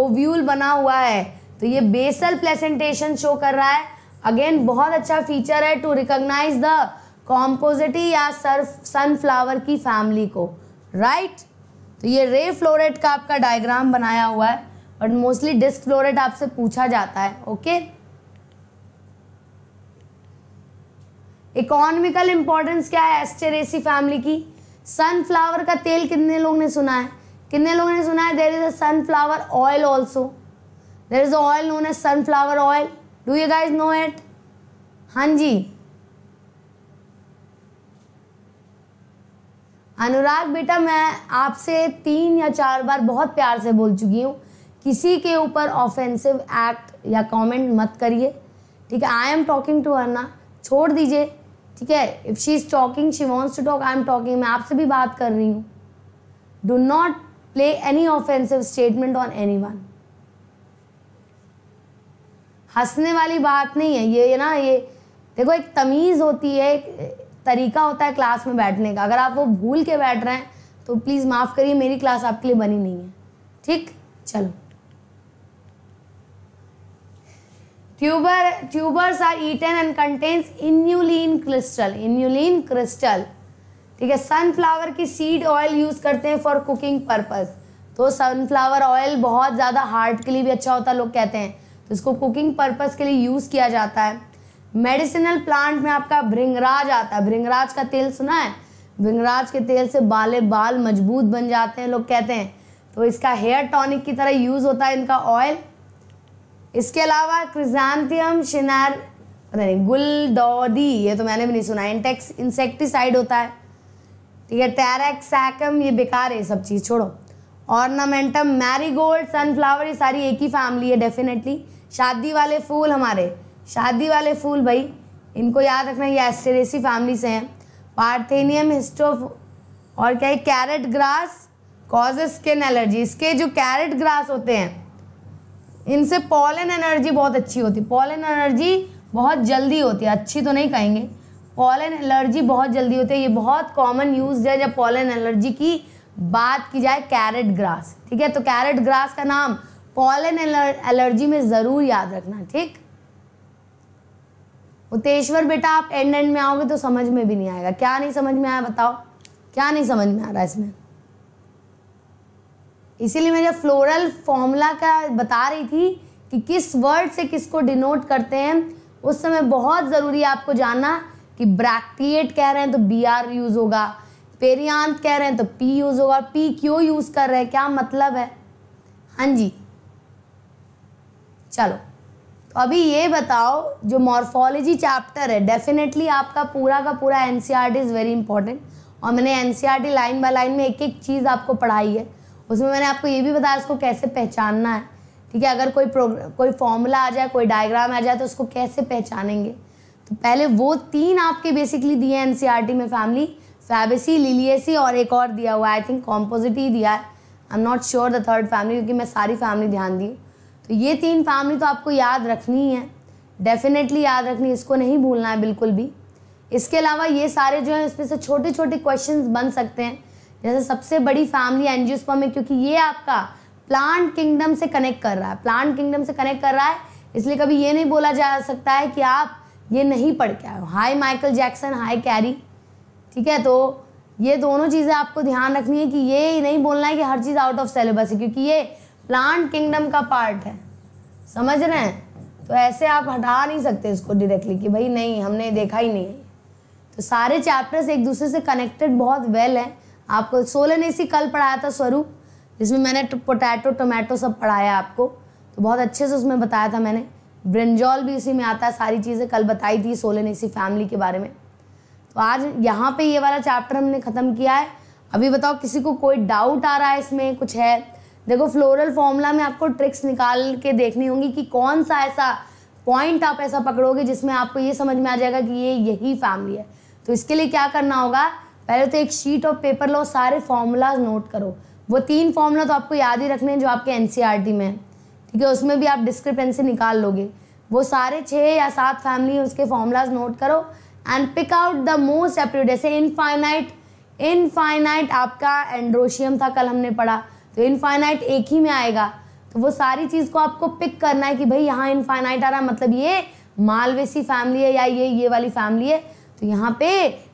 ओव्यूल बना हुआ है तो ये बेसल प्लेसेंटेशन शो कर रहा है अगेन बहुत अच्छा फीचर है टू रिकोगनाइज द कॉम्पोजिटी या सर्फ सनफ्लावर की फैमिली को राइट right? तो ये रे फ्लोरेट का आपका डायग्राम बनाया हुआ है बट मोस्टली डिस्क फ्लोरेट आपसे पूछा जाता है ओके इकोनॉमिकल इंपॉर्टेंस क्या है एस्टेरेसी फैमिली की सनफ्लावर का तेल कितने लोग ने सुना है कितने लोगों ने सुना है there is a sunflower oil also there is oil known as sunflower oil do you guys know it हाँ जी अनुराग बेटा मैं आपसे तीन या चार बार बहुत प्यार से बोल चुकी हूँ किसी के ऊपर ऑफेंसिव एक्ट या कमेंट मत करिए ठीक है आई एम टॉकिंग टू हरना छोड़ दीजिए ठीक है if she is talking she wants to talk I am talking मैं आपसे भी बात कर रही हूँ do not play any offensive statement on anyone हंसने वाली बात नहीं है ये ना ये देखो एक तमीज़ होती है एक तरीका होता है क्लास में बैठने का अगर आप वो भूल के बैठ रहे हैं तो प्लीज़ माफ़ करिए मेरी क्लास आपके लिए बनी नहीं है ठीक चलो tuber tubers are eaten and contains inulin crystal inulin crystal ठीक है सनफ्लावर की सीड ऑयल यूज़ करते हैं फॉर कुकिंग पर्पज तो सनफ्लावर ऑयल बहुत ज़्यादा हार्ट के लिए भी अच्छा होता है लोग कहते हैं तो इसको कुकिंग पर्पज़ के लिए यूज़ किया जाता है मेडिसिनल प्लांट में आपका भृंगराज आता है भृंगराज का तेल सुना है भृंगराज के तेल से बाले बाल मजबूत बन जाते हैं लोग कहते हैं तो इसका हेयर टॉनिक की तरह यूज़ होता है इनका ऑयल इसके अलावा क्रिजांथियम शिनार पता नहीं गुलदौदी ये तो मैंने भी नहीं सुना इंटेक्स इंसेक्टिसाइड होता है ठीक है टेराक्सैकम ये बेकार है सब चीज़ छोड़ो ऑर्नामेंटम मैरीगोल्ड सनफ्लावर ये सारी एक ही फैमिली है डेफिनेटली शादी वाले फूल हमारे शादी वाले फूल भाई इनको याद रखना ये एस्टेरेसी फैमिली से हैं पार्थेनियम हिस्टोफ और क्या है carrot grass cause skin allergy इसके जो कैरेट ग्रास होते हैं इनसे पॉलन एनर्जी बहुत अच्छी होती है पॉलन एनर्जी बहुत जल्दी होती है अच्छी तो नहीं कहेंगे पॉलन एलर्जी बहुत जल्दी होती है ये बहुत कॉमन यूज है जब पॉलन एलर्जी की बात की जाए कैरेट ग्रास ठीक है तो कैरेट ग्रास का नाम पॉलन एलर्जी में ज़रूर याद रखना ठीक उतेश्वर बेटा आप एंड एंड में आओगे तो समझ में भी नहीं आएगा क्या नहीं समझ में आया बताओ क्या नहीं समझ में आ रहा है इसमें इसीलिए मैं जब फ्लोरल फॉर्मूला का बता रही थी कि किस वर्ड से किसको डिनोट करते हैं उस समय बहुत ज़रूरी है आपको जानना कि ब्रैक्टिएट कह रहे हैं तो बी आर यूज़ होगा पेरियांत कह रहे हैं तो पी यूज़ होगा पी क्यों यूज़ कर रहे हैं क्या मतलब है हाँ जी चलो तो अभी ये बताओ जो मॉर्फोलॉजी चैप्टर है डेफिनेटली आपका पूरा का पूरा एन इज़ वेरी इंपॉर्टेंट और मैंने एन लाइन बाय लाइन में एक एक चीज़ आपको पढ़ाई है उसमें मैंने आपको ये भी बताया उसको कैसे पहचानना है ठीक है अगर कोई प्रोग्राम कोई फॉर्मूला आ जाए कोई डायग्राम आ जाए तो उसको कैसे पहचानेंगे तो पहले वो तीन आपके बेसिकली दिए हैं एन e में फैमिली फैबेसी लिलियसी और एक और दिया हुआ आई थिंक कॉम्पोजिट ही दिया है I am not sure the third family क्योंकि मैं सारी फैमिली ध्यान दी तो ये तीन फैमिली तो आपको याद रखनी है डेफिनेटली याद रखनी इसको नहीं भूलना है बिल्कुल भी इसके अलावा ये सारे जो हैं इसमें से छोटे छोटे क्वेश्चन बन सकते हैं जैसे सबसे बड़ी फैमिली एनजियोस्पर्म है क्योंकि ये आपका प्लांट किंगडम से कनेक्ट कर रहा है प्लांट किंगडम से कनेक्ट कर रहा है इसलिए कभी ये नहीं बोला जा सकता है कि आप ये नहीं पढ़ के आए hi Michael Jackson hi Carrie ठीक है तो ये दोनों चीज़ें आपको ध्यान रखनी है कि ये नहीं बोलना है कि हर चीज़ आउट ऑफ सेलेबस है क्योंकि ये प्लांट किंगडम का पार्ट है समझ रहे हैं तो ऐसे आप हटा नहीं सकते इसको डायरेक्टली कि भाई नहीं हमने देखा ही नहीं तो सारे चैप्टर्स एक दूसरे से कनेक्टेड बहुत वेल हैं आपको सोलह ने इसी कल पढ़ाया था स्वरूप जिसमें मैंने पोटैटो तो टोमेटो सब पढ़ाया आपको तो बहुत अच्छे से उसमें बताया था मैंने ब्रिंजॉल भी इसी में आता है सारी चीज़ें कल बताई थी सोलह ने इसी फैमिली के बारे में तो आज यहाँ पे ये वाला चैप्टर हमने ख़त्म किया है अभी बताओ किसी को कोई डाउट आ रहा है इसमें कुछ है देखो फ्लोरल फॉर्मूला में आपको ट्रिक्स निकाल के देखनी होंगी कि कौन सा ऐसा पॉइंट आप ऐसा पकड़ोगे जिसमें आपको ये समझ में आ जाएगा कि ये यही फैमिली है तो इसके लिए क्या करना होगा पहले तो एक शीट ऑफ पेपर लो सारे फॉर्मूलाज नोट करो वो तीन फार्मूला तो आपको याद ही रखने हैं जो आपके एन e में है ठीक है उसमें भी आप डिस्क्रिपेंसी निकाल लोगे वो सारे छः या सात फैमिली उसके फार्मूलाज नोट करो and pick out the most approve जैसे इनफाइनाइट इनफाइनाइट आपका एंड्रोशियम था कल हमने पढ़ा तो इनफाइनाइट एक ही में आएगा तो वो सारी चीज़ को आपको पिक करना है कि भाई यहाँ इनफाइनाइट आ रहा है मतलब ये मालवेसी फैमिली है या ये ये वाली फैमिली है तो यहाँ पे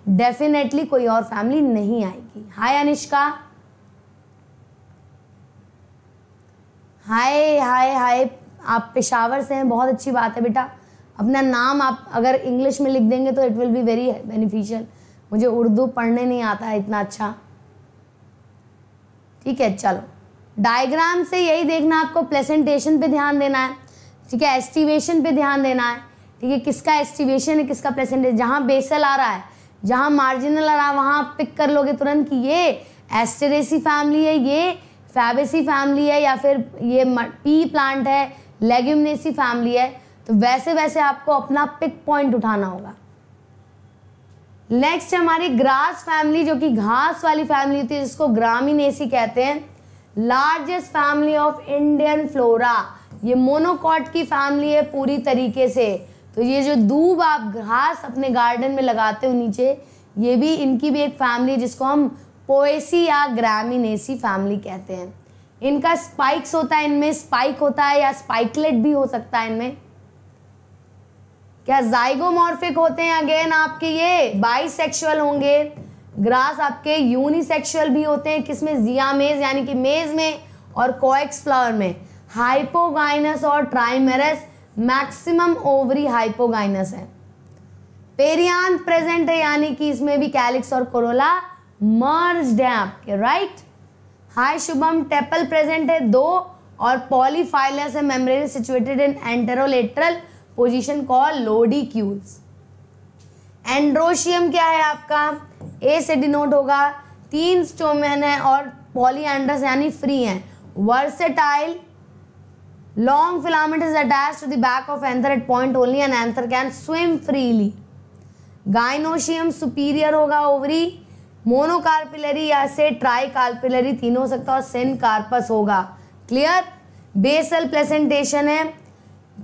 डेफिनेटली कोई और फैमिली नहीं आएगी हाय अनिष्का हाय हाय हाय आप पेशावर से हैं बहुत अच्छी बात है बेटा अपना नाम आप अगर इंग्लिश में लिख देंगे तो it will be very beneficial मुझे उर्दू पढ़ने नहीं आता है इतना अच्छा ठीक है चलो डायग्राम से यही देखना आपको प्रेजेंटेशन पे ध्यान देना है ठीक है एस्टिवेशन पे ध्यान देना है ठीक है किसका एस्टिवेशन है किसका प्रेजेंटेशन जहाँ बेसल आ रहा है जहाँ मार्जिनल आ रहा है वहाँ आप पिक कर लोगे तुरंत कि ये एस्टेरेसी फैमिली है ये फैबेसी फैमिली है या फिर ये पी प्लांट है लेग्यूमनेसी फैमिली है तो वैसे वैसे आपको अपना पिक पॉइंट उठाना होगा नेक्स्ट हमारी ग्रास फैमिली जो कि घास वाली फैमिली होती है जिसको ग्रामीण एसी कहते हैं largest family of Indian flora ये मोनोकॉट की फैमिली है पूरी तरीके से तो ये जो दूब आप घास अपने गार्डन में लगाते हो नीचे ये भी इनकी भी एक फैमिली जिसको हम पोएसी या ग्रामिनेसी फैमिली कहते हैं इनका स्पाइक्स होता है इनमें स्पाइक होता है या स्पाइकलेट भी हो सकता है इनमें क्या जाइगोमॉर्फिक होते हैं अगेन आपके ये बाइसेक्सुअल होंगे ग्रास आपके यूनिसेक्सुअल भी होते हैं किसमें जिया मेज यानी कि मेज में और कोएक्स फ्लावर में हाइपोगाइनस और ट्राइमेरस मैक्सिमम ओवरी हाइपोगाइनस है पेरियान प्रेजेंट है यानी कि इसमें भी कैलिक्स और कोरोला मर्ज्ड है आपके right hi Shubham tepal present है दो और पॉलीफाइलस है membrane situated in anterolateral position call lodicules androecium क्या है आपका ए से डिनोट होगा तीन स्टोमेन है और पॉलीएंडस यानी फ्री हैं versatile long filament is attach to the back of anther at point only and anther can swing freely gynoecium superior होगा ओवरी मोनोकार्पिलरी या से ट्राईकार्पिलरी तीन हो सकता है और सेन कार्पस होगा क्लियर बेसल प्लेसेंटेशन है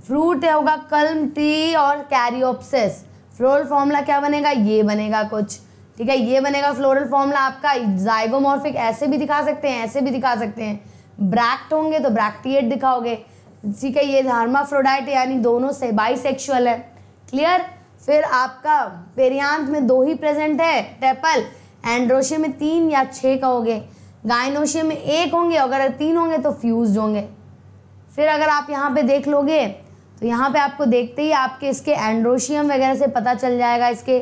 फ्रूट होगा कलम ट्री और कैरियोप्सिस फ्लोरल फॉर्मूला क्या बनेगा ये बनेगा कुछ ठीक है ये बनेगा फ्लोरल फॉर्मूला आपका जाइगोमॉर्फिक ऐसे भी दिखा सकते हैं ऐसे भी दिखा सकते हैं ब्रैक्ट होंगे तो ब्रैक्टिएट दिखाओगे ठीक है ये हार्माफ्रोडाइट यानी दोनों से सेक्शुअल है क्लियर फिर आपका पेरियांत में दो ही प्रेजेंट है टेपल एंड्रोशे में तीन या छः कहोगे गायनोशे में एक होंगे अगर तीन होंगे तो फ्यूज होंगे फिर अगर आप यहाँ पे देख लोगे तो यहाँ पे आपको देखते ही आपके इसके एंड्रोशियम वगैरह से पता चल जाएगा इसके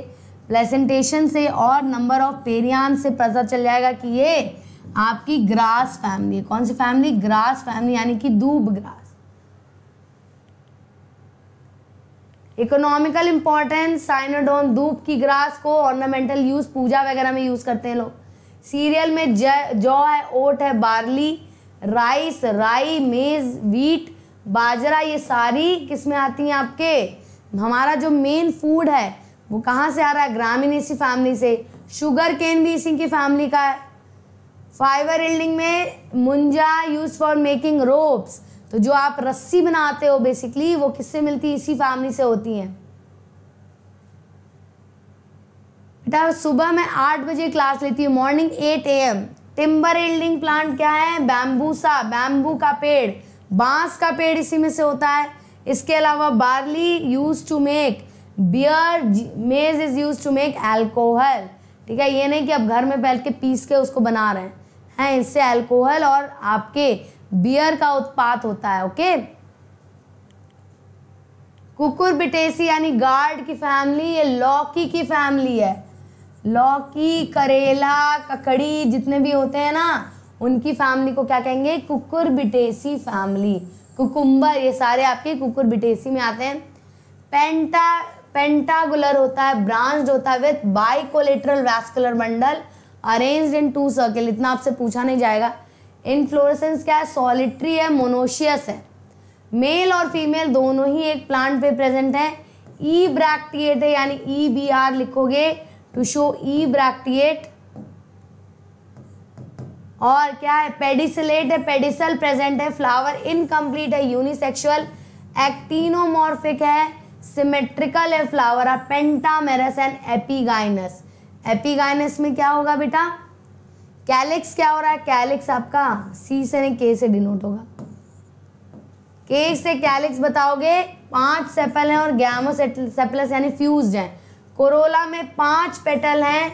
प्लेसेंटेशन से और नंबर ऑफ पेरियान से पता चल जाएगा कि ये आपकी ग्रास फैमिली कौन सी फैमिली ग्रास फैमिली यानी कि दूब ग्रास इकोनॉमिकल इंपॉर्टेंस साइनोडोन दूब की ग्रास को ऑर्नामेंटल यूज पूजा वगैरह में यूज करते हैं लोग सीरियल में जौ है ओट है बार्ली राइस राई मेज वीट बाजरा ये सारी किस में आती हैं आपके हमारा जो मेन फूड है वो कहाँ से आ रहा है ग्रामीण इसी फैमिली से शुगर केन भी इसी की फैमिली का है फाइबर इल्डिंग में मुंजा यूज फॉर मेकिंग रोप्स तो जो आप रस्सी बनाते हो बेसिकली वो किससे मिलती है इसी फैमिली से होती हैं बेटा सुबह मैं आठ बजे क्लास लेती हूँ morning eight A M timber yielding plant क्या है बैम्बूसा बैम्बू का पेड़ बांस का पेड़ इसी में से होता है इसके अलावा barley use to make beer maize is use to make alcohol ठीक है ये नहीं कि आप घर में बैठ के पीस के उसको बना रहे हैं हैं इससे एल्कोहल और आपके बियर का उत्पाद होता है ओके कुकुर बिटेसी यानी गार्ड की फैमिली ये लौकी की फैमिली है लौकी करेला ककड़ी जितने भी होते हैं ना उनकी फैमिली को क्या कहेंगे कुकुर बिटेसी फैमिली कुकुम्बर ये सारे आपके कुकुर बिटेसी में आते हैं पेंटा पेंटागुलर होता है ब्रांच होता है with bicollateral vascular bundle arranged in two circle इतना आपसे पूछा नहीं जाएगा इनफ्लोरेसेंस क्या है सॉलिट्री है मोनोशियस है मेल और फीमेल दोनों ही एक प्लांट पे प्रेजेंट है ई ब्रैक्टिएट है यानी ई बी आर लिखोगे टू शो ई ब्रैक्टिएट और क्या है पेडिसलेट है पेडिसल प्रेजेंट है फ्लावर इनकम्प्लीट है यूनिसेक्सुअल एक्टिनोमॉर्फिक है सिमेट्रिकल है flower are pentamerous and epigynous epigynous में क्या होगा बेटा कैलिक्स क्या हो रहा है कैलिक्स आपका सी से नहीं के से डिनोट होगा के से कैलिक्स बताओगे पांच सेपल हैं और गैमो सेपलस यानी फ्यूज हैं कोरोला में पांच पेटल हैं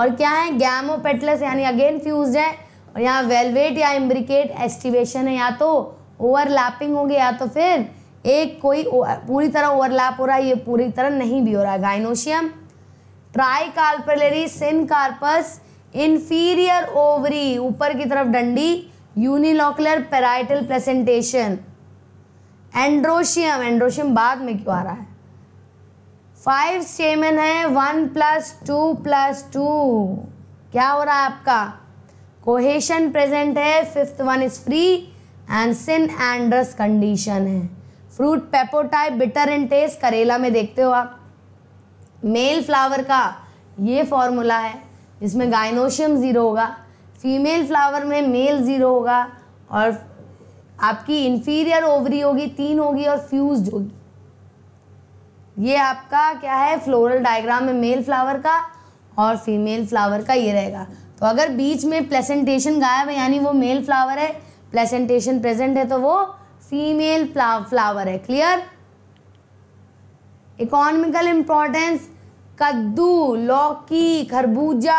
और क्या है गैमो पेटलस यानी अगेन फ्यूज है और यहाँ वेलवेट या इम्ब्रिकेट एस्टिवेशन है या तो ओवरलैपिंग होगी या तो फिर एक कोई पूरी तरह ओवरलैप हो रहा है ये पूरी तरह नहीं भी हो रहा है gynoecium tricarpellary syncarpous inferior ovary ऊपर की तरफ डंडी unilocular parietal presentation androecium androecium बाद में क्यों आ रहा है फाइव स्टेमन है one plus two plus two क्या हो रहा है आपका कोहेशन प्रेजेंट है fifth one is free and synandrous condition है fruit pepo type bitter in taste करेला में देखते हो आप मेल फ्लावर का ये फॉर्मूला है जिसमें गाइनोशियम ज़ीरो होगा फीमेल फ्लावर में मेल ज़ीरो होगा और आपकी इन्फीरियर ओवरी होगी तीन होगी और फ्यूज होगी ये आपका क्या है फ्लोरल डायग्राम में मेल फ्लावर का और फीमेल फ्लावर का ये रहेगा तो अगर बीच में प्लेसेंटेशन गायब है यानी वो मेल फ्लावर है प्लेसेंटेशन प्रेजेंट है तो वो फीमेल फ्लावर है क्लियर इकोनॉमिकल इंपॉर्टेंस कद्दू लौकी खरबूजा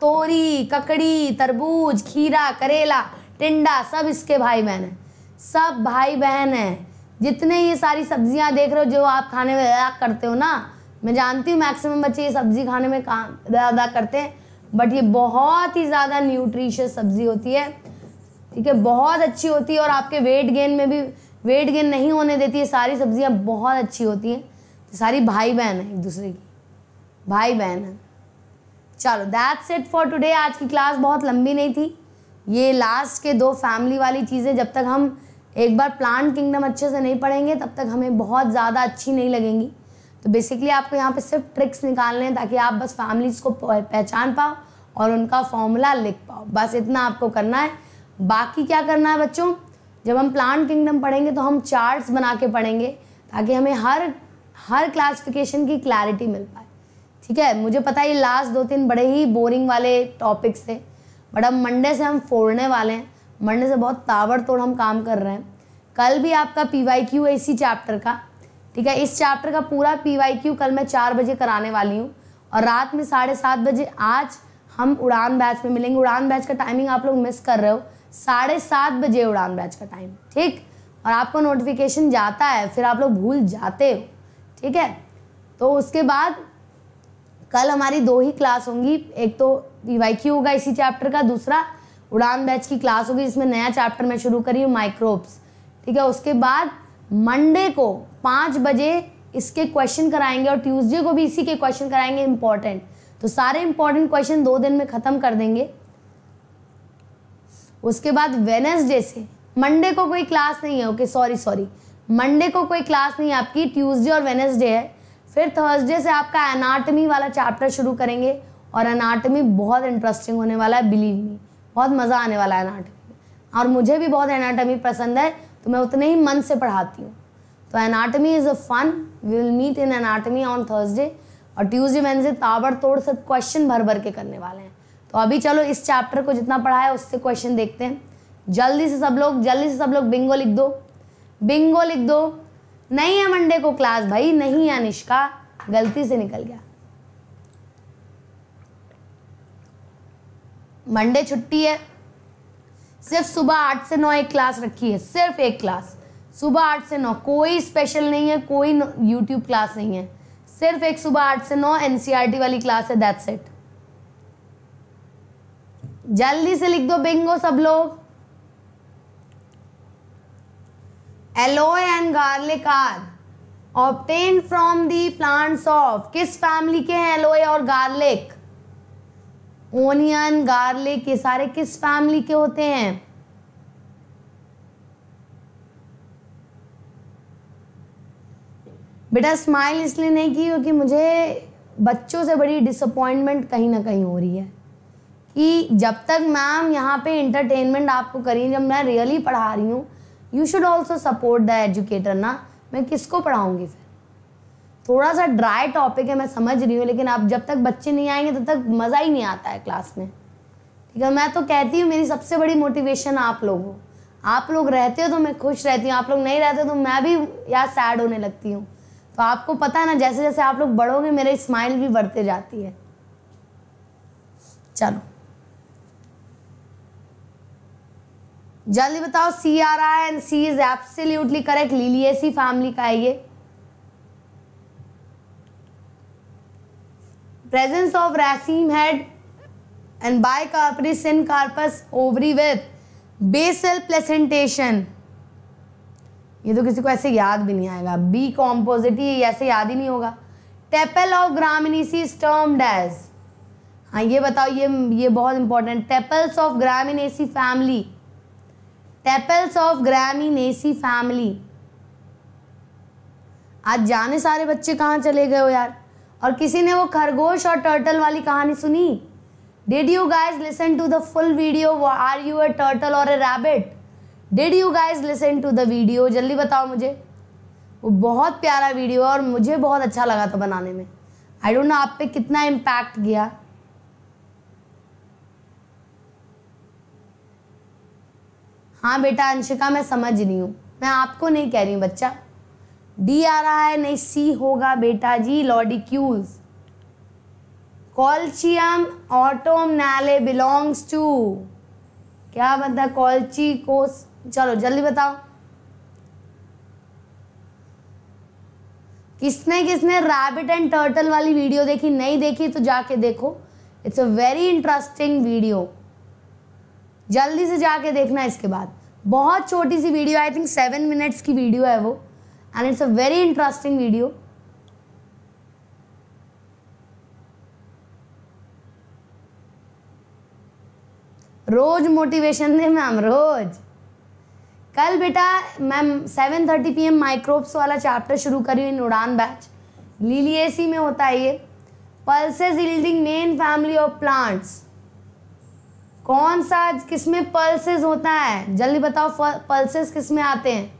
तोरी ककड़ी तरबूज खीरा करेला टिंडा सब इसके भाई बहन हैं सब भाई बहन हैं जितने ये सारी सब्जियां देख रहे हो जो आप खाने में ज़्यादा करते हो ना मैं जानती हूँ मैक्सिमम बच्चे ये सब्जी खाने में काम ज़्यादा करते हैं बट ये बहुत ही ज़्यादा न्यूट्रिशियस सब्जी होती है ठीक है बहुत अच्छी होती है और आपके वेट गेन में भी वेट गेन नहीं होने देती है सारी सब्जियां बहुत अच्छी होती हैं तो सारी भाई बहन है एक दूसरे की भाई बहन है चलो दैट्स इट फॉर टुडे आज की क्लास बहुत लंबी नहीं थी ये लास्ट के दो फैमिली वाली चीज़ें जब तक हम एक बार प्लांट किंगडम अच्छे से नहीं पढ़ेंगे तब तक हमें बहुत ज़्यादा अच्छी नहीं लगेंगी तो बेसिकली आपको यहाँ पे सिर्फ ट्रिक्स निकालने हैं ताकि आप बस फैमिलीज़ को पहचान पाओ और उनका फॉर्मूला लिख पाओ बस इतना आपको करना है बाकी क्या करना है बच्चों जब हम प्लांट किंगडम पढ़ेंगे तो हम चार्ट्स बना के पढ़ेंगे ताकि हमें हर हर क्लासिफिकेशन की क्लैरिटी मिल पाए ठीक है मुझे पता है ये लास्ट दो तीन बड़े ही बोरिंग वाले टॉपिक्स थे बट अब मंडे से हम फोड़ने वाले हैं मंडे से बहुत ताबड़तोड़ हम काम कर रहे हैं कल भी आपका पी वाई क्यू है इसी चैप्टर का ठीक है इस चैप्टर का पूरा पी वाई क्यू कल मैं चार बजे कराने वाली हूँ और रात में साढ़े सात बजे आज हम उड़ान बैच में मिलेंगे उड़ान बैच का टाइमिंग आप लोग मिस कर रहे हो साढ़े सात बजे उड़ान बैच का टाइम ठीक और आपको नोटिफिकेशन जाता है फिर आप लोग भूल जाते हो ठीक है तो उसके बाद कल हमारी दो ही क्लास होंगी एक तो वी e होगा इसी चैप्टर का दूसरा उड़ान बैच की क्लास होगी जिसमें नया चैप्टर मैं शुरू करी हूँ माइक्रोब्स ठीक है उसके बाद मंडे को पाँच बजे इसके क्वेश्चन कराएंगे और ट्यूसडे को भी इसी के क्वेश्चन कराएंगे इंपॉर्टेंट तो सारे इंपॉर्टेंट क्वेश्चन दो दिन में ख़त्म कर देंगे उसके बाद वेनसडे से मंडे को कोई क्लास नहीं है ओके सॉरी सॉरी मंडे को कोई क्लास नहीं है आपकी ट्यूसडे और वेनसडे है फिर थर्सडे से आपका अनाटमी वाला चैप्टर शुरू करेंगे और अनाटमी बहुत इंटरेस्टिंग होने वाला है बिलीव मी बहुत मज़ा आने वाला है अनाटमी और मुझे भी बहुत एनाटमी पसंद है तो मैं उतने ही मन से पढ़ाती हूँ तो anatomy is a fun we will meet in anatomy on Thursday और ट्यूसडे ताबड़ ताबड़तोड़ सब क्वेश्चन भर भर के करने वाले हैं तो अभी चलो इस चैप्टर को जितना पढ़ा है उससे क्वेश्चन देखते हैं जल्दी से सब लोग जल्दी से सब लोग बिंगो लिख दो बिंगो लिख दो नहीं है मंडे को क्लास भाई नहीं है अनिष्का गलती से निकल गया मंडे छुट्टी है सिर्फ सुबह आठ से नौ एक क्लास रखी है सिर्फ एक क्लास सुबह आठ से नौ कोई स्पेशल नहीं है कोई यूट्यूब क्लास नहीं है सिर्फ एक सुबह आठ से नौ एनसीईआरटी e वाली क्लास है दैट्स इट जल्दी से लिख दो बिंगो सब लोग aloe and garlic are obtained from the plants of किस फैमिली के हैं एलोए और गार्लिक ओनियन गार्लिक ये सारे किस फैमिली के होते हैं बेटा स्माइल इसलिए नहीं की क्योंकि मुझे बच्चों से बड़ी डिसअपॉइंटमेंट कहीं ना कहीं हो रही है कि जब तक मैम यहाँ पे इंटरटेनमेंट आपको करी जब मैं रियली पढ़ा रही हूँ you should also support the educator ना मैं किसको पढ़ाऊँगी फिर थोड़ा सा ड्राई टॉपिक है मैं समझ रही हूँ लेकिन आप जब तक बच्चे नहीं आएंगे तब तो तक मज़ा ही नहीं आता है क्लास में ठीक है मैं तो कहती हूँ मेरी सबसे बड़ी मोटिवेशन आप लोगों आप लोग रहते हो तो मैं खुश रहती हूँ आप लोग नहीं रहते हो तो मैं भी यार सैड होने लगती हूँ तो आपको पता है ना जैसे जैसे आप लोग बढ़ोगे मेरे स्माइल भी बढ़ते जाती है चलो जल्दी बताओ C R I and C is absolutely correct Liliaceae family का है ये presence of raceme head and bicarpellary syncarpous ovary with basal placentation ये तो किसी को ऐसे याद भी नहीं आएगा बी कॉम्पोजिट ही ऐसे याद ही नहीं होगा tepal of Gramineae termed as हाँ ये बताओ ये ये बहुत important tepals of Gramineae family tepals of Gramineae family आज जाने सारे बच्चे कहाँ चले गए हो यार और किसी ने वो खरगोश और टर्टल वाली कहानी सुनी did you guys listen to the full video are you a turtle और a rabbit did you guys listen to the video जल्दी बताओ मुझे वो बहुत प्यारा वीडियो है और मुझे बहुत अच्छा लगा था बनाने में आई डोंट नो आप पे कितना इम्पैक्ट गया हाँ बेटा अंशिका मैं समझ रही हूँ मैं आपको नहीं कह रही हूँ बच्चा डी आ रहा है नहीं सी होगा बेटा जी lodicules colchicum autumnale belongs to क्या बता कॉल्ची को चलो जल्दी बताओ किसने किसने रैबिट एंड टर्टल वाली वीडियो देखी नहीं देखी तो जाके देखो it's a very interesting video जल्दी से जाके देखना इसके बाद बहुत छोटी सी video I think seven minutes की वीडियो है वो and it's a very interesting video रोज मोटिवेशन दे मैम रोज कल बेटा ma'am seven thirty P M microbes वाला चैप्टर शुरू करी हुई उड़ान बैच लीलिएसी में होता है ये pulses yielding main family of plants कौन सा किसमें पल्सेस होता है जल्दी बताओ पल्सेस किसमें आते हैं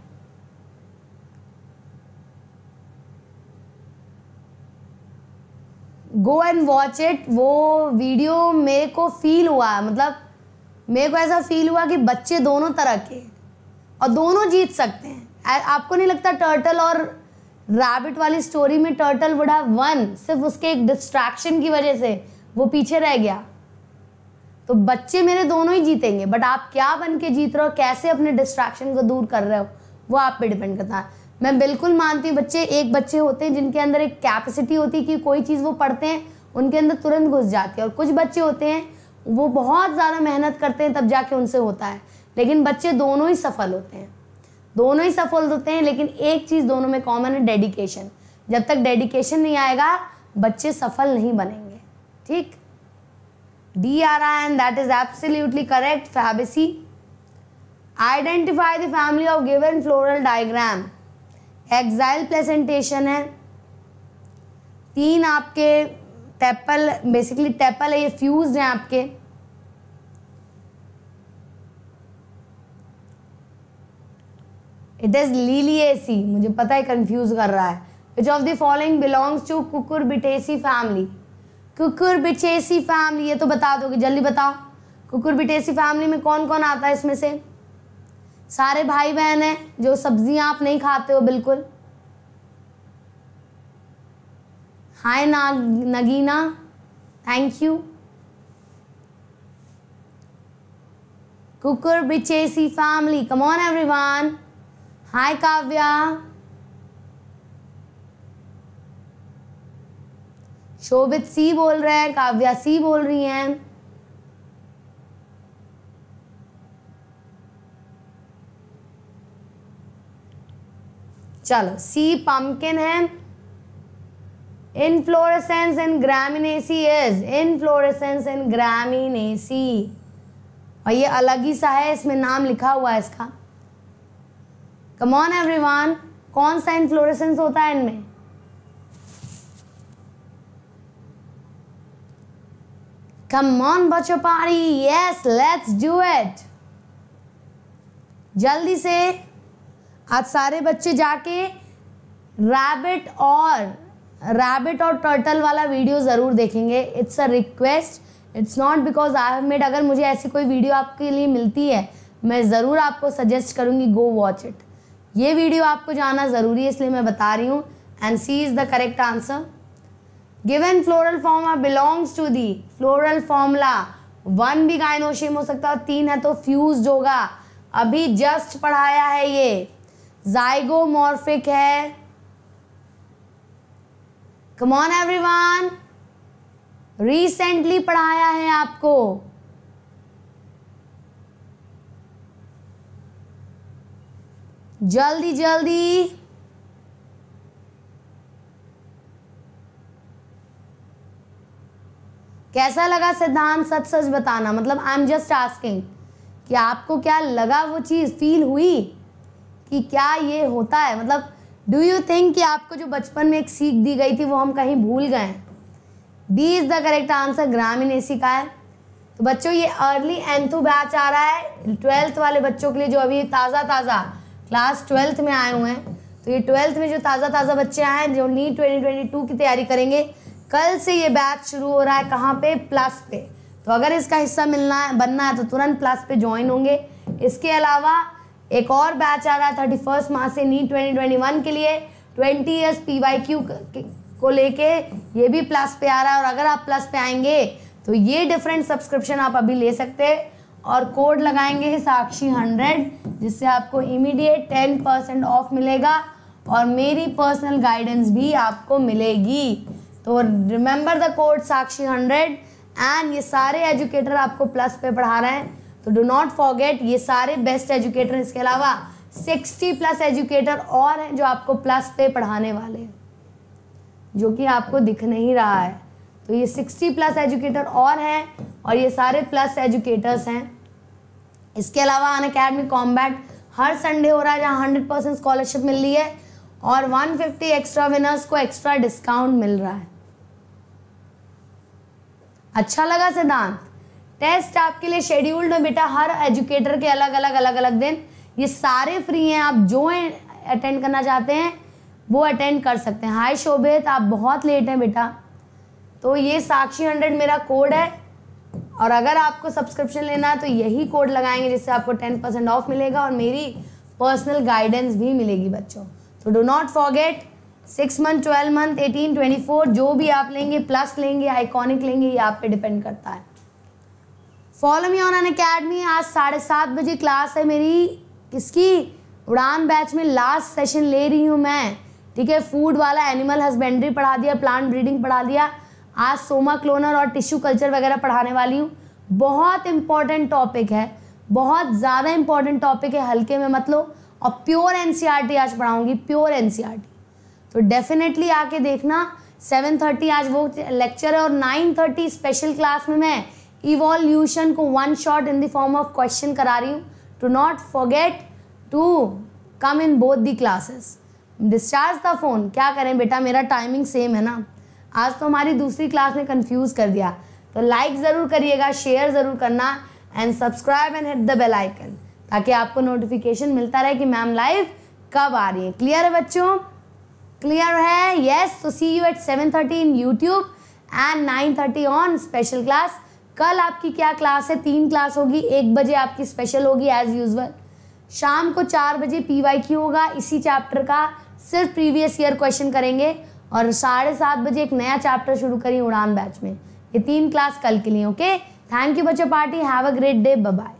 गो एंड वॉच इट वो वीडियो मेरे को फील हुआ मतलब मेरे को ऐसा फील हुआ कि बच्चे दोनों तरह के और दोनों जीत सकते हैं आपको नहीं लगता टर्टल और रैबिट वाली स्टोरी में टर्टल बुढ़ा वन सिर्फ उसके एक डिस्ट्रैक्शन की वजह से वो पीछे रह गया तो बच्चे मेरे दोनों ही जीतेंगे बट आप क्या बन के जीत रहे हो कैसे अपने डिस्ट्रैक्शन को दूर कर रहे हो वो आप पे डिपेंड करता है मैं बिल्कुल मानती हूँ बच्चे एक बच्चे होते हैं जिनके अंदर एक कैपेसिटी होती है कि कोई चीज़ वो पढ़ते हैं उनके अंदर तुरंत घुस जाती है और कुछ बच्चे होते हैं वो बहुत ज़्यादा मेहनत करते हैं तब जाके उनसे होता है लेकिन बच्चे दोनों ही सफल होते हैं दोनों ही सफल होते हैं लेकिन एक चीज़ दोनों में कॉमन है डेडिकेशन जब तक डेडिकेशन नहीं आएगा बच्चे सफल नहीं बनेंगे ठीक D R I N and that is absolutely correct Fabaceae identify the family of given floral diagram axile placentation है तीन आपके टेपल बेसिकली टेपल है ये फ्यूज हैं आपके इट इज लीलिएसी मुझे पता है कंफ्यूज कर रहा है which of the following belongs to Cucurbitaceae family Cucurbitaceae family ये तो बता दोगे जल्दी बताओ कुकुर बिटेसी फैमिली में कौन कौन आता है इसमें से सारे भाई बहन हैं जो सब्जियां आप नहीं खाते हो बिल्कुल hi Naag Nagina thank you Cucurbitaceae family come on everyone hi Kavya Shobhit C बोल रहे हैं काव्या सी बोल रही हैं चलो सी पंपकिन है inflorescence in Gramineae is inflorescence in Gramineae और ये अलग ही सा है इसमें नाम लिखा हुआ है इसका कमॉन एवरीवन कौन सा इनफ्लोरेसेंस होता है इनमें कम ऑन बच्चो पारी यस लेट्स डू इट जल्दी से आज सारे बच्चे जाके रैबिट और रैबिट और टर्टल वाला वीडियो ज़रूर देखेंगे it's a request it's not because I have made अगर मुझे ऐसी कोई वीडियो आपके लिए मिलती है मैं ज़रूर आपको सजेस्ट करूँगी गो वॉच इट ये वीडियो आपको जाना ज़रूरी है इसलिए मैं बता रही हूँ and C is the correct answer given floral formula belongs to the floral formula one भी गायनोशियम हो सकता है तीन है तो फ्यूज होगा अभी जस्ट पढ़ाया है ये जाइगोमॉर्फिक है कम ऑन एवरीवन रिसेंटली पढ़ाया है आपको जल्दी जल्दी कैसा लगा सिद्धांत सच सच बताना मतलब आई एम जस्ट आस्किंग कि आपको क्या लगा वो चीज़ फील हुई कि क्या ये होता है मतलब डू यू थिंक कि आपको जो बचपन में एक सीख दी गई थी वो हम कहीं भूल गए B is the correct answer ग्रामीण ए सी का है तो बच्चों ये अर्ली एंथू बैच आ रहा है ट्वेल्थ वाले बच्चों के लिए जो अभी ताज़ा ताज़ा क्लास ट्वेल्थ में आए हुए हैं तो ये ट्वेल्थ में जो ताज़ा ताज़ा बच्चे आए हैं जो नीट ट्वेंटी ट्वेंटी टू की तैयारी करेंगे कल से ये बैच शुरू हो रहा है कहाँ पे प्लस पे तो अगर इसका हिस्सा मिलना है बनना है तो तुरंत प्लस पे ज्वाइन होंगे इसके अलावा एक और बैच आ रहा है थर्टी फर्स्ट मार्च से नीट ट्वेंटी ट्वेंटी वन के लिए twenty years P Y Q को लेके ये भी प्लस पे आ रहा है और अगर आप प्लस पे आएंगे तो ये डिफरेंट सब्सक्रिप्शन आप अभी ले सकते हैं और कोड लगाएंगे साक्षी हंड्रेड जिससे आपको इमीडिएट टेन परसेंट ऑफ मिलेगा और मेरी पर्सनल गाइडेंस भी आपको मिलेगी तो remember the code Sakshi hundred एंड ये सारे एजुकेटर आपको प्लस पे पढ़ा रहे हैं तो डो नॉट फॉरगेट ये सारे बेस्ट एजुकेटर इसके अलावा सिक्सटी प्लस एजुकेटर और हैं जो आपको प्लस पे पढ़ाने वाले हैं जो कि आपको दिख नहीं रहा है तो ये सिक्सटी प्लस एजुकेटर और हैं और ये सारे प्लस एजुकेटर्स हैं इसके अलावा अन अकेडमी कॉम्बैट हर संडे हो रहा है जहाँ हंड्रेड परसेंट स्कॉलरशिप मिल रही है और वन फिफ्टी एक्स्ट्रा विनर्स को एक्स्ट्रा डिस्काउंट मिल रहा है अच्छा लगा सिद्धांत टेस्ट आपके लिए शेड्यूल्ड है बेटा हर एजुकेटर के अलग अलग अलग अलग दिन ये सारे फ्री हैं आप जो अटेंड करना चाहते हैं वो अटेंड कर सकते हैं हाय शोभित आप बहुत लेट हैं बेटा तो ये साक्षी हंड्रेड मेरा कोड है और अगर आपको सब्सक्रिप्शन लेना है तो यही कोड लगाएंगे जिससे आपको टेन परसेंट ऑफ मिलेगा और मेरी पर्सनल गाइडेंस भी मिलेगी बच्चों तो do not forget six month twelve month eighteen twenty four जो भी आप लेंगे प्लस लेंगे आइकॉनिक लेंगे ये आप पे डिपेंड करता है follow me on Unacademy आज साढ़े सात बजे क्लास है मेरी किसकी उड़ान बैच में लास्ट सेशन ले रही हूँ मैं ठीक है फूड वाला एनिमल हस्बेंड्री पढ़ा दिया प्लांट ब्रीडिंग पढ़ा दिया आज सोमा क्लोनर और टिश्यू कल्चर वगैरह पढ़ाने वाली हूँ बहुत इंपॉर्टेंट टॉपिक है बहुत ज़्यादा इंपॉर्टेंट टॉपिक है हल्के में मतलब और प्योर एन e आज पढ़ाऊँगी प्योर एन तो डेफिनेटली आके देखना 7:30 आज वो लेक्चर है और 9:30 स्पेशल क्लास में मैं इवोल्यूशन को one shot in the form of question करा रही हूँ to not forget to come in both the classes discharge the phone क्या करें बेटा मेरा टाइमिंग सेम है ना आज तो हमारी दूसरी क्लास ने कंफ्यूज कर दिया तो लाइक ज़रूर करिएगा शेयर ज़रूर करना and subscribe and hit the bell icon ताकि आपको नोटिफिकेशन मिलता रहे कि मैम लाइव कब आ रही है क्लियर है बच्चों क्लियर है यस तो see you at seven thirty in YouTube and nine thirty on special class कल आपकी क्या क्लास है तीन क्लास होगी एक बजे आपकी स्पेशल होगी एज यूजल शाम को चार बजे पी वाई क्यू होगा इसी चैप्टर का सिर्फ प्रीवियस ईयर क्वेश्चन करेंगे और साढ़े सात बजे एक नया चैप्टर शुरू करें उड़ान बैच में ये तीन क्लास कल के लिए ओके थैंक यू बच्चा party have a great day bye